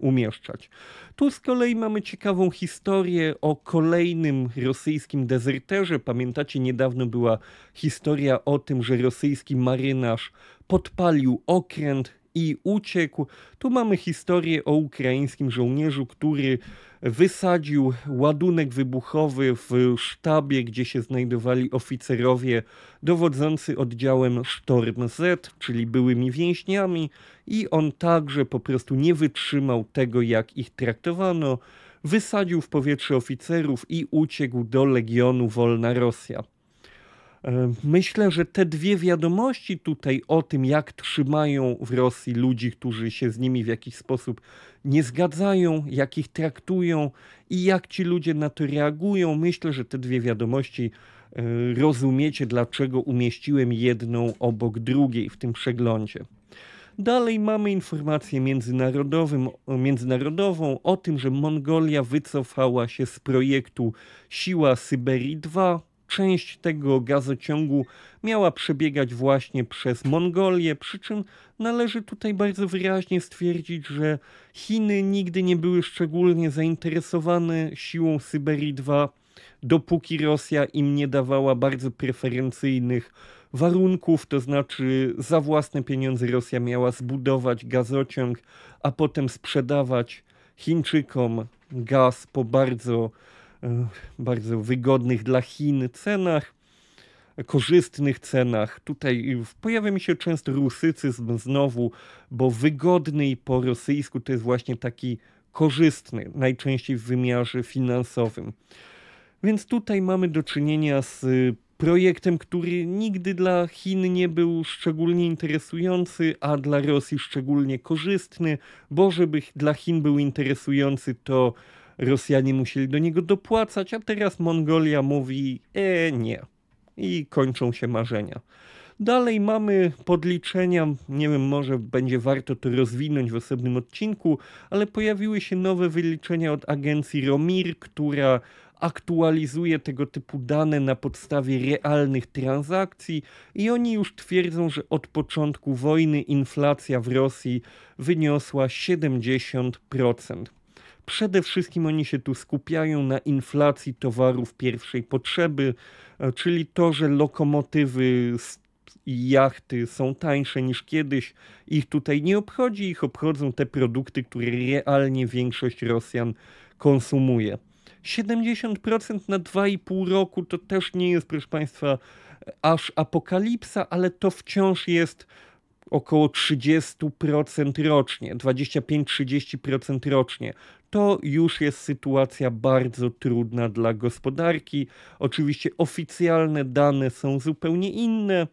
umieszczać. Tu z kolei mamy ciekawą historię o kolejnym rosyjskim dezerterze. Pamiętacie, niedawno była historia o tym, że rosyjski marynarz podpalił okręt, i uciekł. Tu mamy historię o ukraińskim żołnierzu, który wysadził ładunek wybuchowy w sztabie, gdzie się znajdowali oficerowie dowodzący oddziałem Storm Z, czyli byłymi więźniami, i on także po prostu nie wytrzymał tego, jak ich traktowano. Wysadził w powietrze oficerów i uciekł do Legionu Wolna Rosja. E, myślę, że te dwie wiadomości tutaj o tym, jak trzymają w Rosji ludzi, którzy się z nimi w jakiś sposób nie zgadzają, jak ich traktują i jak ci ludzie na to reagują, myślę, że te dwie wiadomości e, rozumiecie, dlaczego umieściłem jedną obok drugiej w tym przeglądzie. Dalej mamy informację międzynarodową o tym, że Mongolia wycofała się z projektu Siła Syberii 2, Część tego gazociągu miała przebiegać właśnie przez Mongolię, przy czym należy tutaj bardzo wyraźnie stwierdzić, że Chiny nigdy nie były szczególnie zainteresowane siłą Syberii 2, dopóki Rosja im nie dawała bardzo preferencyjnych warunków, to znaczy za własne pieniądze Rosja miała zbudować gazociąg, a potem sprzedawać Chińczykom gaz po bardzo E, bardzo wygodnych dla Chin cenach, korzystnych cenach. Tutaj pojawia mi się często rusycyzm znowu, bo wygodny i po rosyjsku to jest właśnie taki korzystny, najczęściej w wymiarze finansowym. Więc tutaj mamy do czynienia z y, projektem, który nigdy dla Chin nie był szczególnie interesujący, a dla Rosji szczególnie korzystny, bo żeby dla Chin był interesujący, to Rosjanie musieli do niego dopłacać, a teraz Mongolia mówi e, nie. I kończą się marzenia. Dalej mamy podliczenia, nie wiem, może będzie warto to rozwinąć w osobnym odcinku, ale pojawiły się nowe wyliczenia od agencji Romir, która aktualizuje tego typu dane na podstawie realnych transakcji i oni już twierdzą, że od początku wojny inflacja w Rosji wyniosła 70%. Przede wszystkim oni się tu skupiają na inflacji towarów pierwszej potrzeby, e, czyli to, że lokomotywy i jachty są tańsze niż kiedyś. Ich tutaj nie obchodzi, ich obchodzą te produkty, które realnie większość Rosjan konsumuje. 70% na 2,5 roku to też nie jest, proszę Państwa, aż apokalipsa, ale to wciąż jest około 30% rocznie, 25-30% rocznie to już jest sytuacja bardzo trudna dla gospodarki. Oczywiście oficjalne dane są zupełnie inne,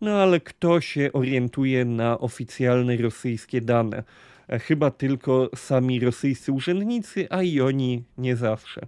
no ale kto się orientuje na oficjalne rosyjskie dane? E, chyba tylko sami rosyjscy urzędnicy, a i oni nie zawsze.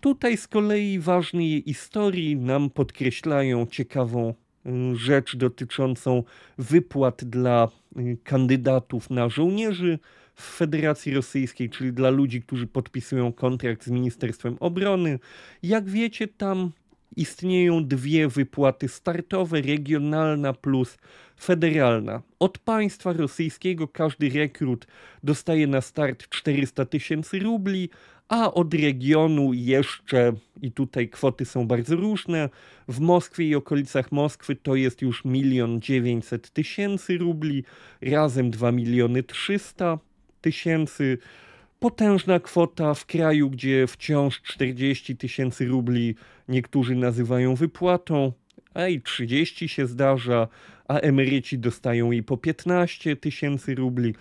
Tutaj z kolei ważnej historii nam podkreślają ciekawą mm, rzecz dotyczącą wypłat dla mm, kandydatów na żołnierzy w Federacji Rosyjskiej, czyli dla ludzi, którzy podpisują kontrakt z Ministerstwem Obrony. Jak wiecie, tam istnieją dwie wypłaty startowe, regionalna plus federalna. Od państwa rosyjskiego każdy rekrut dostaje na start 400 tysięcy rubli, a od regionu jeszcze, i tutaj kwoty są bardzo różne, w Moskwie i okolicach Moskwy to jest już 1 900 tysięcy rubli, razem 2 miliony 300. 000 tysięcy. Potężna kwota w kraju, gdzie wciąż 40 tysięcy rubli niektórzy nazywają wypłatą, a i 30 się zdarza, a emeryci dostają i po 15 tysięcy rubli.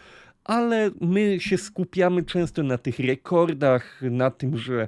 Ale my się skupiamy często na tych rekordach, na tym, że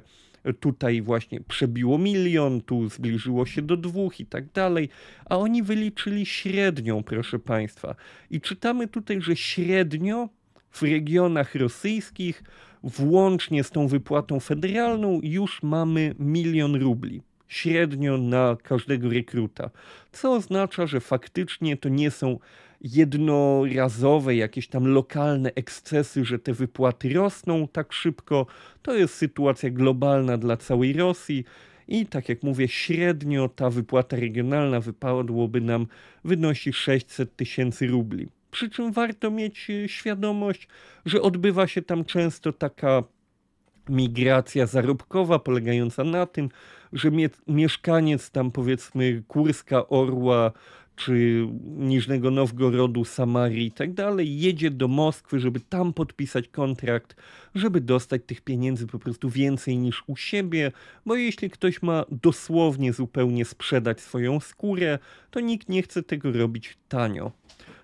tutaj właśnie przebiło milion, tu zbliżyło się do dwóch i tak dalej, a oni wyliczyli średnią, proszę Państwa. I czytamy tutaj, że średnio w regionach rosyjskich, włącznie z tą wypłatą federalną, już mamy milion rubli średnio na każdego rekruta, co oznacza, że faktycznie to nie są jednorazowe, jakieś tam lokalne ekscesy, że te wypłaty rosną tak szybko. To jest sytuacja globalna dla całej Rosji. I tak jak mówię, średnio ta wypłata regionalna wypadłoby nam wynosi 600 tysięcy rubli. Przy czym warto mieć e, świadomość, że odbywa się tam często taka migracja zarobkowa polegająca na tym, że mie mieszkaniec tam powiedzmy Kurska, Orła czy Niżnego Nowgorodu, Samarii i tak dalej, jedzie do Moskwy, żeby tam podpisać kontrakt, żeby dostać tych pieniędzy po prostu więcej niż u siebie, bo jeśli ktoś ma dosłownie zupełnie sprzedać swoją skórę, to nikt nie chce tego robić tanio.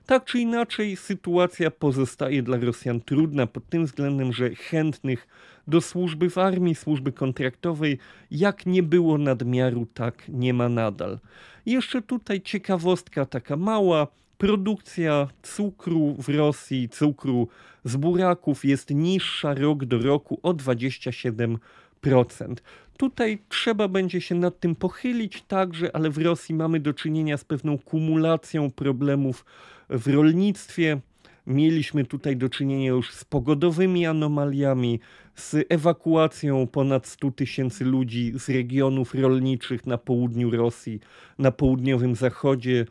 Tak czy inaczej, sytuacja pozostaje dla Rosjan trudna pod tym względem, że chętnych do służby w armii, służby kontraktowej, jak nie było nadmiaru, tak nie ma nadal. Jeszcze tutaj ciekawostka taka mała. Produkcja cukru w Rosji, cukru z buraków jest niższa rok do roku o 27%. Tutaj trzeba będzie się nad tym pochylić także, ale w Rosji mamy do czynienia z pewną kumulacją problemów w rolnictwie. Mieliśmy tutaj do czynienia już z pogodowymi anomaliami, z ewakuacją ponad 100 tysięcy ludzi z regionów rolniczych na południu Rosji, na południowym zachodzie,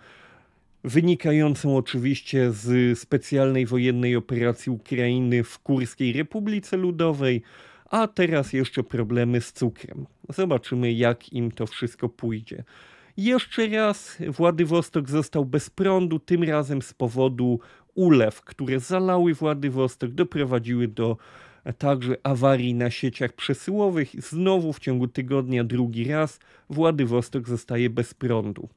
wynikającą oczywiście z specjalnej wojennej operacji Ukrainy w Kurskiej Republice Ludowej a teraz jeszcze problemy z cukrem. Zobaczymy, jak im to wszystko pójdzie. Jeszcze raz Władywostok został bez prądu, tym razem z powodu ulew, które zalały Władywostok, doprowadziły do e, także awarii na sieciach przesyłowych. Znowu w ciągu tygodnia drugi raz Władywostok zostaje bez prądu.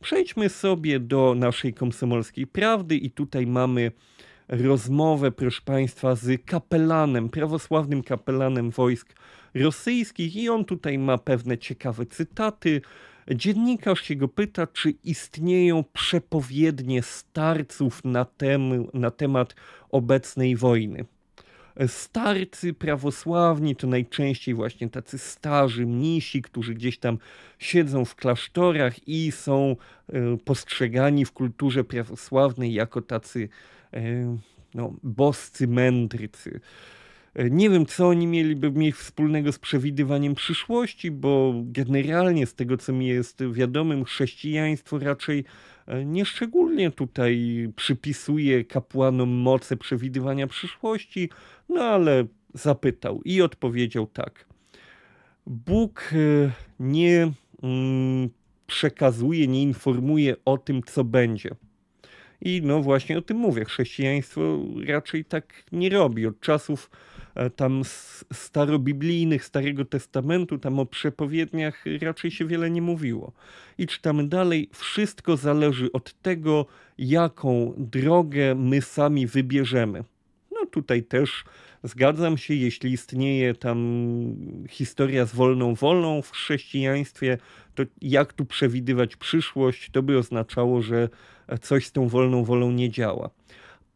Przejdźmy sobie do naszej komsomolskiej prawdy i tutaj mamy rozmowę, proszę Państwa, z kapelanem, prawosławnym kapelanem wojsk rosyjskich i on tutaj ma pewne ciekawe cytaty. Dziennikarz się go pyta, czy istnieją przepowiednie starców na, tem, na temat obecnej wojny. Starcy prawosławni to najczęściej właśnie tacy starzy mnisi, którzy gdzieś tam siedzą w klasztorach i są e, postrzegani w kulturze prawosławnej jako tacy no, boscy mędrcy. E, nie wiem, co oni mieliby mieć wspólnego z przewidywaniem przyszłości, bo generalnie z tego, co mi jest wiadomym, chrześcijaństwo raczej e, nieszczególnie tutaj przypisuje kapłanom moce przewidywania przyszłości, no ale zapytał i odpowiedział tak. Bóg e, nie mm, przekazuje, nie informuje o tym, co będzie. I no właśnie o tym mówię. Chrześcijaństwo raczej tak nie robi. Od czasów e, tam starobiblijnych, Starego Testamentu, tam o przepowiedniach raczej się wiele nie mówiło. I czytamy dalej, wszystko zależy od tego, jaką drogę my sami wybierzemy. No tutaj też zgadzam się, jeśli istnieje tam historia z wolną wolą w chrześcijaństwie, to jak tu przewidywać przyszłość, to by oznaczało, że coś z tą wolną wolą nie działa.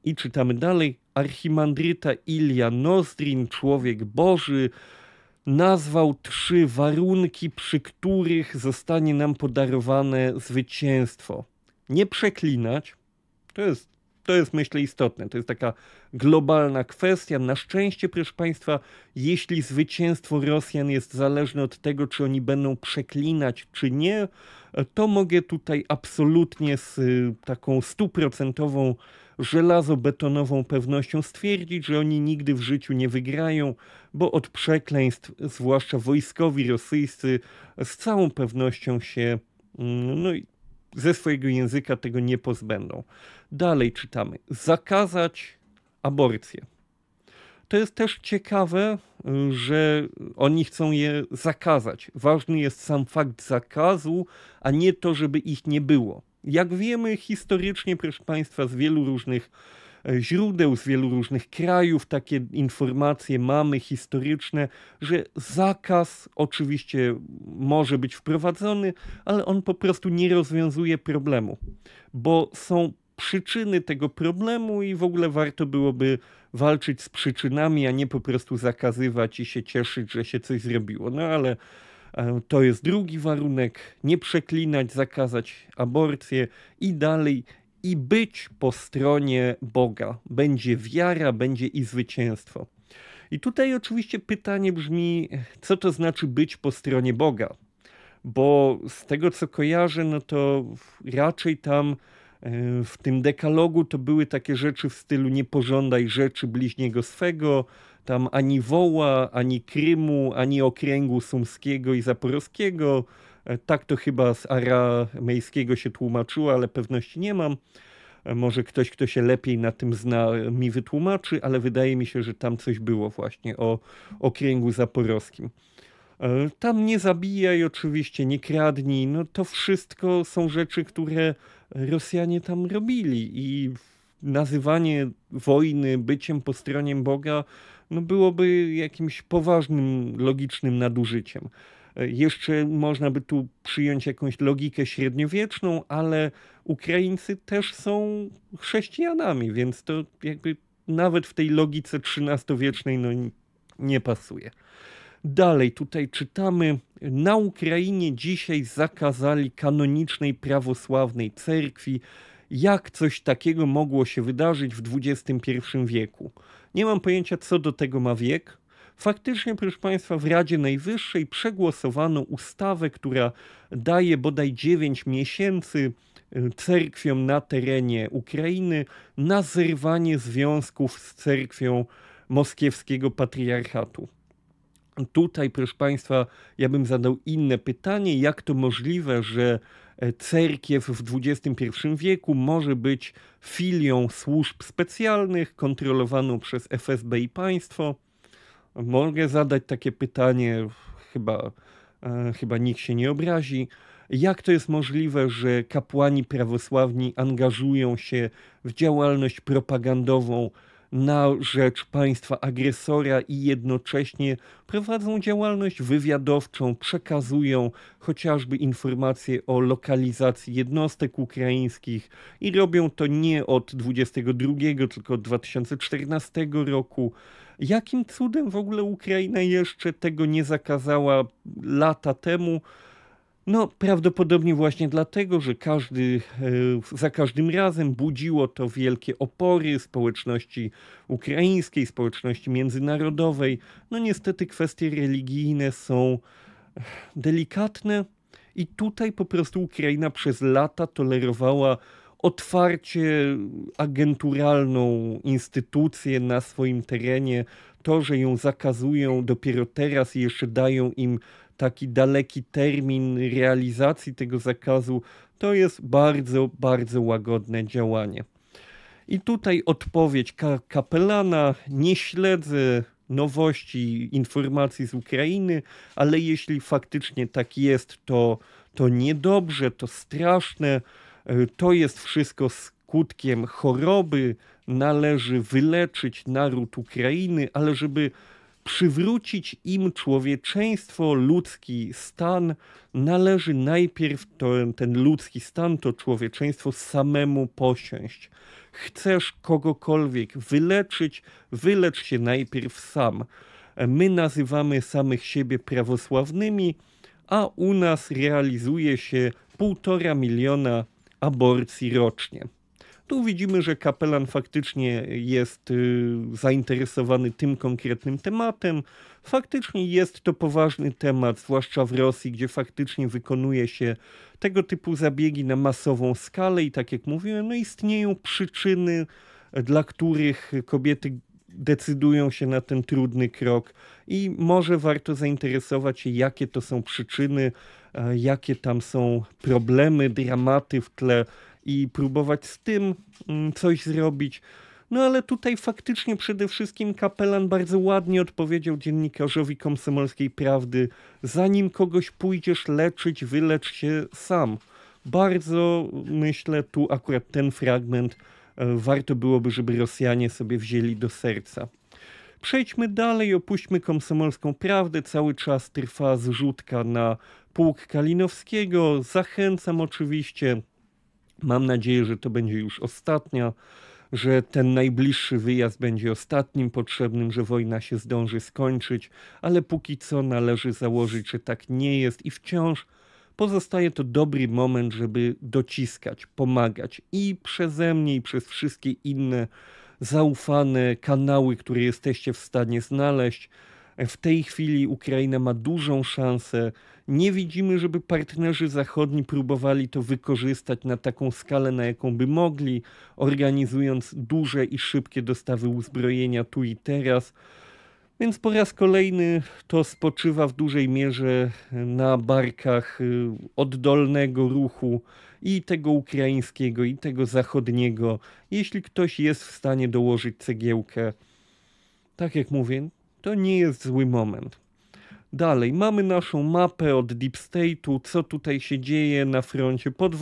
I czytamy dalej. Archimandryta Ilia Nozdrin, człowiek Boży, nazwał trzy warunki, przy których zostanie nam podarowane zwycięstwo. Nie przeklinać, to jest to jest myślę istotne. To jest taka globalna kwestia. Na szczęście, proszę Państwa, jeśli zwycięstwo Rosjan jest zależne od tego, czy oni będą przeklinać, czy nie, to mogę tutaj absolutnie z y, taką stuprocentową żelazo-betonową pewnością stwierdzić, że oni nigdy w życiu nie wygrają, bo od przekleństw, zwłaszcza wojskowi rosyjscy, z całą pewnością się mm, no, ze swojego języka tego nie pozbędą. Dalej czytamy. Zakazać aborcję. To jest też ciekawe, że oni chcą je zakazać. Ważny jest sam fakt zakazu, a nie to, żeby ich nie było. Jak wiemy historycznie, proszę Państwa, z wielu różnych źródeł z wielu różnych krajów takie informacje mamy historyczne, że zakaz oczywiście może być wprowadzony, ale on po prostu nie rozwiązuje problemu, bo są przyczyny tego problemu i w ogóle warto byłoby walczyć z przyczynami, a nie po prostu zakazywać i się cieszyć, że się coś zrobiło. No ale e, to jest drugi warunek: nie przeklinać, zakazać aborcję i dalej i być po stronie Boga. Będzie wiara, będzie i zwycięstwo. I tutaj oczywiście pytanie brzmi, co to znaczy być po stronie Boga? Bo z tego co kojarzę, no to raczej tam e, w tym dekalogu to były takie rzeczy w stylu nie pożądaj rzeczy bliźniego swego, tam ani woła, ani Krymu, ani okręgu sumskiego i zaporowskiego, E, tak to chyba z aramejskiego się tłumaczyło, ale pewności nie mam. E, może ktoś, kto się lepiej na tym zna, e, mi wytłumaczy, ale wydaje mi się, że tam coś było właśnie o okręgu zaporowskim. Tam nie zabijaj, oczywiście, nie kradnij. No to wszystko są rzeczy, które Rosjanie tam robili i nazywanie wojny byciem po stronie Boga no byłoby jakimś poważnym, logicznym nadużyciem. Jeszcze można by tu przyjąć jakąś logikę średniowieczną, ale Ukraińcy też są chrześcijanami, więc to jakby nawet w tej logice XIII-wiecznej no, nie pasuje. Dalej tutaj czytamy: Na Ukrainie dzisiaj zakazali kanonicznej prawosławnej cerkwi. Jak coś takiego mogło się wydarzyć w XXI wieku? Nie mam pojęcia, co do tego ma wiek. Faktycznie, proszę Państwa, w Radzie Najwyższej przegłosowano ustawę, która daje bodaj 9 miesięcy y, cerkwiom na terenie Ukrainy na zerwanie związków z cerkwią moskiewskiego patriarchatu. Tutaj, proszę Państwa, ja bym zadał inne pytanie, jak to możliwe, że e, cerkiew w XXI wieku może być filią służb specjalnych kontrolowaną przez FSB i państwo. Mogę zadać takie pytanie, chyba, e, chyba nikt się nie obrazi. Jak to jest możliwe, że kapłani prawosławni angażują się w działalność propagandową na rzecz państwa agresora i jednocześnie prowadzą działalność wywiadowczą, przekazują chociażby informacje o lokalizacji jednostek ukraińskich i robią to nie od 22, tylko od 2014 roku. Jakim cudem w ogóle Ukraina jeszcze tego nie zakazała lata temu? No, prawdopodobnie właśnie dlatego, że każdy, e, za każdym razem budziło to wielkie opory społeczności ukraińskiej, społeczności międzynarodowej. No, niestety, kwestie religijne są e, delikatne, i tutaj po prostu Ukraina przez lata tolerowała otwarcie agenturalną instytucję na swoim terenie, to, że ją zakazują dopiero teraz i jeszcze dają im taki daleki termin realizacji tego zakazu, to jest bardzo, bardzo łagodne działanie. I tutaj odpowiedź kapelana: Nie śledzę nowości, informacji z Ukrainy, ale jeśli faktycznie tak jest, to, to niedobrze, to straszne. To jest wszystko skutkiem choroby. Należy wyleczyć naród Ukrainy, ale żeby przywrócić im człowieczeństwo, ludzki stan, należy najpierw ten, ten ludzki stan, to człowieczeństwo samemu posiąść. Chcesz kogokolwiek wyleczyć, wylecz się najpierw sam. My nazywamy samych siebie prawosławnymi, a u nas realizuje się półtora miliona aborcji rocznie. Tu widzimy, że kapelan faktycznie jest y, zainteresowany tym konkretnym tematem. Faktycznie jest to poważny temat, zwłaszcza w Rosji, gdzie faktycznie wykonuje się tego typu zabiegi na masową skalę i tak jak mówiłem, no istnieją przyczyny, dla których kobiety decydują się na ten trudny krok i może warto zainteresować się, jakie to są przyczyny, e, jakie tam są problemy, dramaty w tle i próbować z tym mm, coś zrobić. No ale tutaj faktycznie przede wszystkim kapelan bardzo ładnie odpowiedział dziennikarzowi komsomolskiej prawdy: zanim kogoś pójdziesz leczyć, wylecz się sam. Bardzo myślę, tu akurat ten fragment E, warto byłoby, żeby Rosjanie sobie wzięli do serca. Przejdźmy dalej, opuśćmy komsomolską prawdę. Cały czas trwa zrzutka na pułk Kalinowskiego. Zachęcam oczywiście. Mam nadzieję, że to będzie już ostatnia, że ten najbliższy wyjazd będzie ostatnim potrzebnym, że wojna się zdąży skończyć, ale póki co należy założyć, że tak nie jest i wciąż pozostaje to dobry moment, żeby dociskać, pomagać i przeze mnie, i przez wszystkie inne zaufane kanały, które jesteście w stanie znaleźć. W tej chwili Ukraina ma dużą szansę. Nie widzimy, żeby partnerzy zachodni próbowali to wykorzystać na taką skalę, na jaką by mogli, organizując duże i szybkie dostawy uzbrojenia tu i teraz więc po raz kolejny to spoczywa w dużej mierze na barkach y, oddolnego ruchu i tego ukraińskiego, i tego zachodniego. Jeśli ktoś jest w stanie dołożyć cegiełkę, tak jak mówię, to nie jest zły moment. Dalej, mamy naszą mapę od Deep State'u, co tutaj się dzieje na froncie pod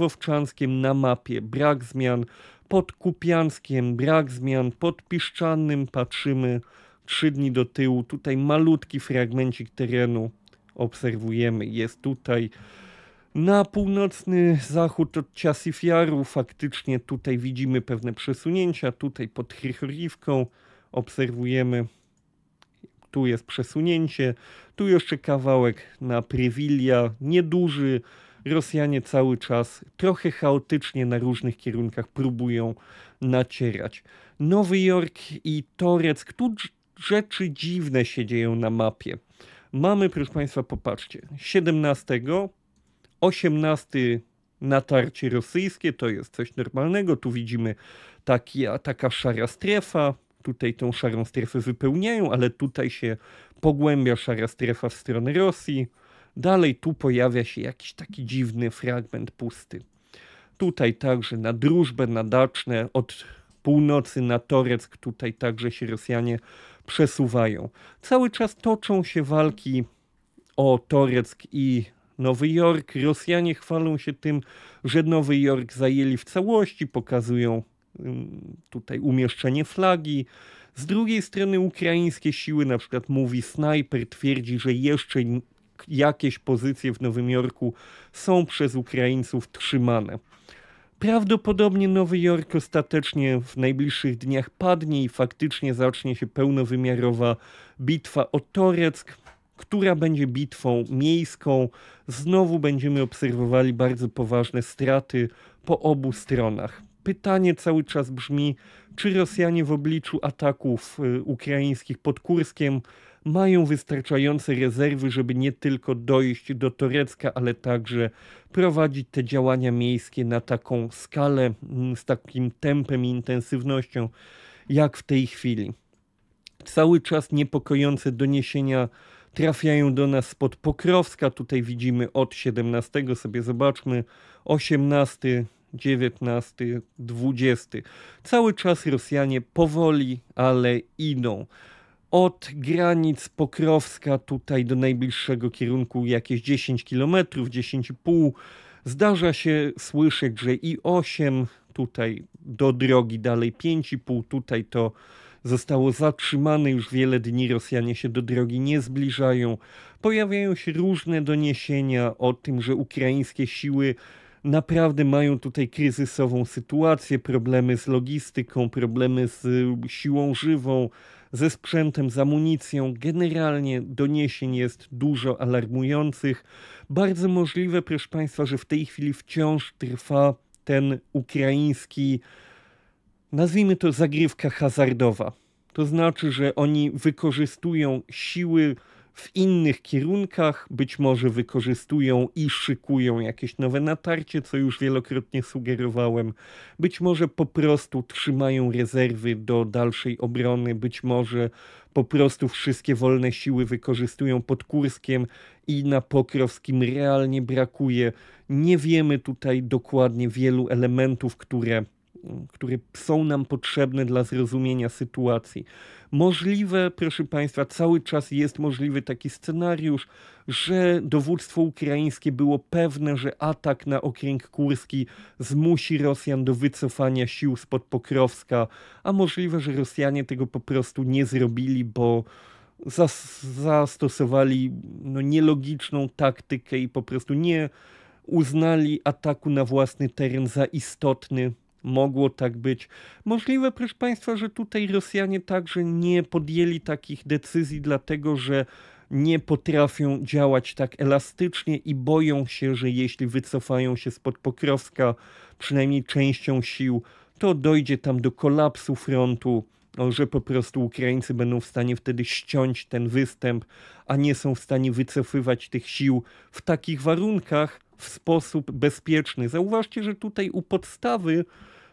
na mapie, brak zmian, pod Kupianskiem brak zmian, pod Piszczanym patrzymy trzy dni do tyłu. Tutaj malutki fragmencik terenu obserwujemy. Jest tutaj na północny zachód od Ciasifiaru. Faktycznie tutaj widzimy pewne przesunięcia. Tutaj pod Chrychorivką obserwujemy tu jest przesunięcie, tu jeszcze kawałek na Prywilia. nieduży. Rosjanie cały czas trochę chaotycznie na różnych kierunkach próbują nacierać. Nowy Jork i Torec, rzeczy dziwne się dzieją na mapie. Mamy, proszę Państwa, popatrzcie, 17, 18 natarcie rosyjskie, to jest coś normalnego. Tu widzimy taki, taka szara strefa, tutaj tą szarą strefę wypełniają, ale tutaj się pogłębia szara strefa w stronę Rosji. Dalej tu pojawia się jakiś taki dziwny fragment pusty. Tutaj także na drużbę, na Daczne, od północy na Toreck, tutaj także się Rosjanie przesuwają. Cały czas toczą się walki o Toreck i Nowy Jork. Rosjanie chwalą się tym, że Nowy Jork zajęli w całości, pokazują tutaj umieszczenie flagi. Z drugiej strony ukraińskie siły, na przykład mówi snajper, twierdzi, że jeszcze jakieś pozycje w Nowym Jorku są przez Ukraińców trzymane. Prawdopodobnie Nowy Jork ostatecznie w najbliższych dniach padnie i faktycznie zacznie się pełnowymiarowa bitwa o Toreck, która będzie bitwą miejską. Znowu będziemy obserwowali bardzo poważne straty po obu stronach. Pytanie cały czas brzmi, czy Rosjanie w obliczu ataków y, ukraińskich pod Kurskiem mają wystarczające rezerwy, żeby nie tylko dojść do Torecka, ale także prowadzić te działania miejskie na taką skalę, mm, z takim tempem i intensywnością, jak w tej chwili. Cały czas niepokojące doniesienia trafiają do nas spod Pokrowska. Tutaj widzimy od 17, sobie zobaczmy, 18, 19, 20. Cały czas Rosjanie powoli, ale idą. Od granic Pokrowska tutaj do najbliższego kierunku jakieś 10 km, 10,5 Zdarza się słyszeć, że i 8 tutaj do drogi dalej 5,5 tutaj to zostało zatrzymane już wiele dni. Rosjanie się do drogi nie zbliżają. Pojawiają się różne doniesienia o tym, że ukraińskie siły naprawdę mają tutaj kryzysową sytuację, problemy z logistyką, problemy z siłą żywą, ze sprzętem, z amunicją. Generalnie doniesień jest dużo alarmujących. Bardzo możliwe, proszę Państwa, że w tej chwili wciąż trwa ten ukraiński, nazwijmy to zagrywka hazardowa. To znaczy, że oni wykorzystują siły w innych kierunkach, być może wykorzystują i szykują jakieś nowe natarcie, co już wielokrotnie sugerowałem, być może po prostu trzymają rezerwy do dalszej obrony, być może po prostu wszystkie wolne siły wykorzystują pod Kurskiem i na Pokrowskim realnie brakuje. Nie wiemy tutaj dokładnie wielu elementów, które które są nam potrzebne dla zrozumienia sytuacji. Możliwe, proszę Państwa, cały czas jest możliwy taki scenariusz, że dowództwo ukraińskie było pewne, że atak na okręg kurski zmusi Rosjan do wycofania sił spod Pokrowska, a możliwe, że Rosjanie tego po prostu nie zrobili, bo zas zastosowali no, nielogiczną taktykę i po prostu nie uznali ataku na własny teren za istotny mogło tak być. Możliwe, proszę Państwa, że tutaj Rosjanie także nie podjęli takich decyzji, dlatego że nie potrafią działać tak elastycznie i boją się, że jeśli wycofają się spod Pokrowska, przynajmniej częścią sił, to dojdzie tam do kolapsu frontu, że po prostu Ukraińcy będą w stanie wtedy ściąć ten występ, a nie są w stanie wycofywać tych sił w takich warunkach, w sposób bezpieczny. Zauważcie, że tutaj u podstawy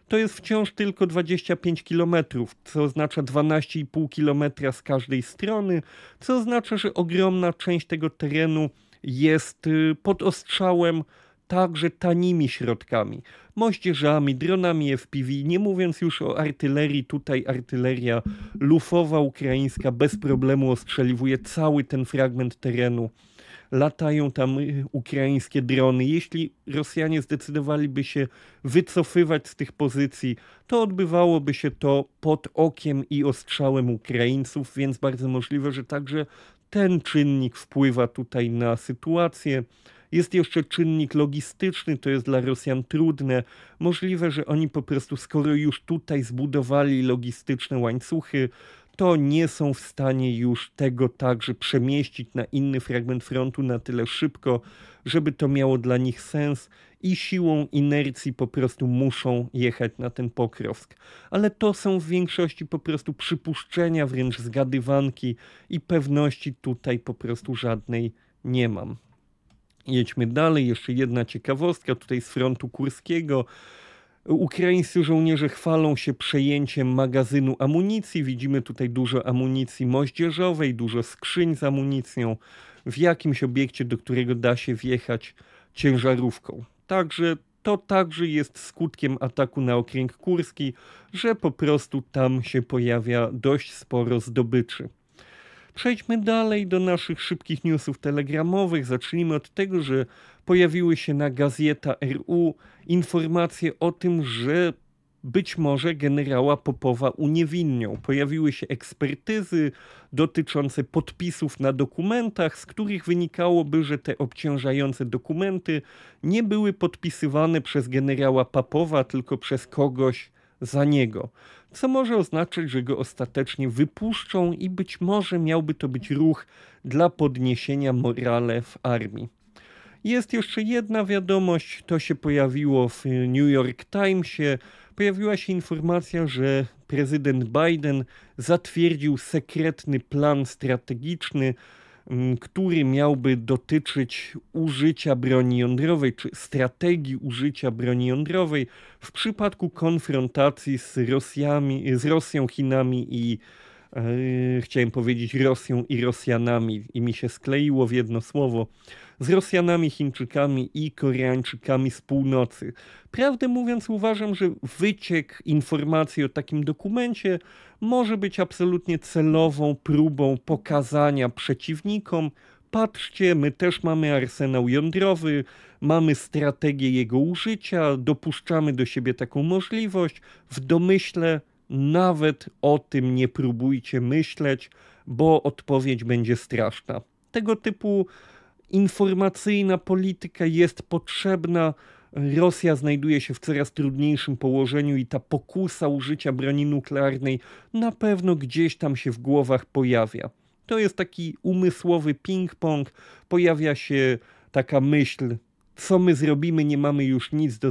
to jest wciąż tylko 25 km, co oznacza 12,5 km z każdej strony, co oznacza, że ogromna część tego terenu jest y, pod ostrzałem także tanimi środkami, moździerzami, dronami FPV, nie mówiąc już o artylerii, tutaj artyleria lufowa ukraińska bez problemu ostrzeliwuje cały ten fragment terenu latają tam y, ukraińskie drony. Jeśli Rosjanie zdecydowaliby się wycofywać z tych pozycji, to odbywałoby się to pod okiem i ostrzałem Ukraińców, więc bardzo możliwe, że także ten czynnik wpływa tutaj na sytuację. Jest jeszcze czynnik logistyczny, to jest dla Rosjan trudne. Możliwe, że oni po prostu, skoro już tutaj zbudowali logistyczne łańcuchy, to nie są w stanie już tego także przemieścić na inny fragment frontu na tyle szybko, żeby to miało dla nich sens i siłą inercji po prostu muszą jechać na ten pokrowsk. Ale to są w większości po prostu przypuszczenia, wręcz zgadywanki i pewności tutaj po prostu żadnej nie mam. Jedźmy dalej, jeszcze jedna ciekawostka tutaj z frontu kurskiego. Ukraińscy żołnierze chwalą się przejęciem magazynu amunicji. Widzimy tutaj dużo amunicji moździerzowej, dużo skrzyń z amunicją w jakimś obiekcie, do którego da się wjechać ciężarówką. Także to także jest skutkiem ataku na okręg kurski, że po prostu tam się pojawia dość sporo zdobyczy. Przejdźmy dalej do naszych szybkich newsów telegramowych. Zacznijmy od tego, że pojawiły się na Gazeta RU informacje o tym, że być może generała Popowa uniewinnią. Pojawiły się ekspertyzy dotyczące podpisów na dokumentach, z których wynikałoby, że te obciążające dokumenty nie były podpisywane przez generała Popowa, tylko przez kogoś za niego. Co może oznaczać, że go ostatecznie wypuszczą i być może miałby to być ruch dla podniesienia morale w armii. Jest jeszcze jedna wiadomość, to się pojawiło w New York Timesie. Pojawiła się informacja, że prezydent Biden zatwierdził sekretny plan strategiczny, mm, który miałby dotyczyć użycia broni jądrowej, czy strategii użycia broni jądrowej w przypadku konfrontacji z, Rosjami, z Rosją, Chinami i e, chciałem powiedzieć Rosją i Rosjanami i mi się skleiło w jedno słowo z Rosjanami, Chińczykami i Koreańczykami z północy. Prawdę mówiąc, uważam, że wyciek informacji o takim dokumencie może być absolutnie celową próbą pokazania przeciwnikom, patrzcie, my też mamy arsenał jądrowy, mamy strategię jego użycia, dopuszczamy do siebie taką możliwość. W domyśle nawet o tym nie próbujcie myśleć, bo odpowiedź będzie straszna. Tego typu informacyjna polityka jest potrzebna. Rosja znajduje się w coraz trudniejszym położeniu i ta pokusa użycia broni nuklearnej na pewno gdzieś tam się w głowach pojawia. To jest taki umysłowy ping-pong, pojawia się taka myśl, co my zrobimy, nie mamy już nic do,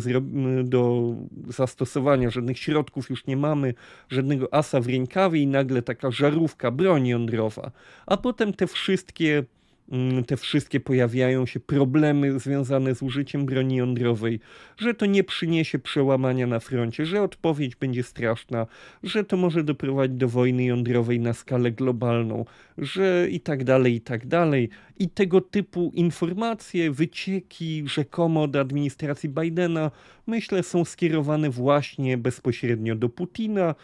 do zastosowania, żadnych środków już nie mamy, żadnego asa w rękawie i nagle taka żarówka broń jądrowa. A potem te wszystkie Mm, te wszystkie pojawiają się problemy związane z użyciem broni jądrowej, że to nie przyniesie przełamania na froncie, że odpowiedź będzie straszna, że to może doprowadzić do wojny jądrowej na skalę globalną, że i tak dalej, i tak dalej. I tego typu informacje, wycieki rzekomo od administracji Bidena, myślę, są skierowane właśnie bezpośrednio do Putina,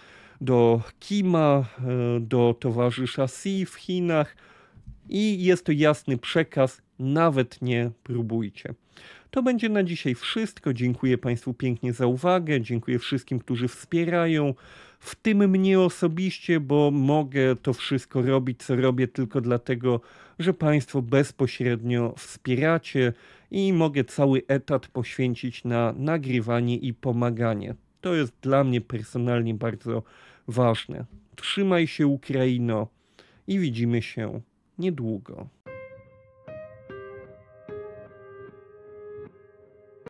do Kima, e, do towarzysza Xi w Chinach i jest to jasny przekaz, nawet nie próbujcie. To będzie na dzisiaj wszystko. Dziękuję Państwu pięknie za uwagę. Dziękuję wszystkim, którzy wspierają, w tym mnie osobiście, bo mogę to wszystko robić, co robię, tylko dlatego, że Państwo bezpośrednio wspieracie i mogę cały etat poświęcić na nagrywanie i pomaganie. To jest dla mnie personalnie bardzo ważne. Trzymaj się, Ukraino, i widzimy się niedługo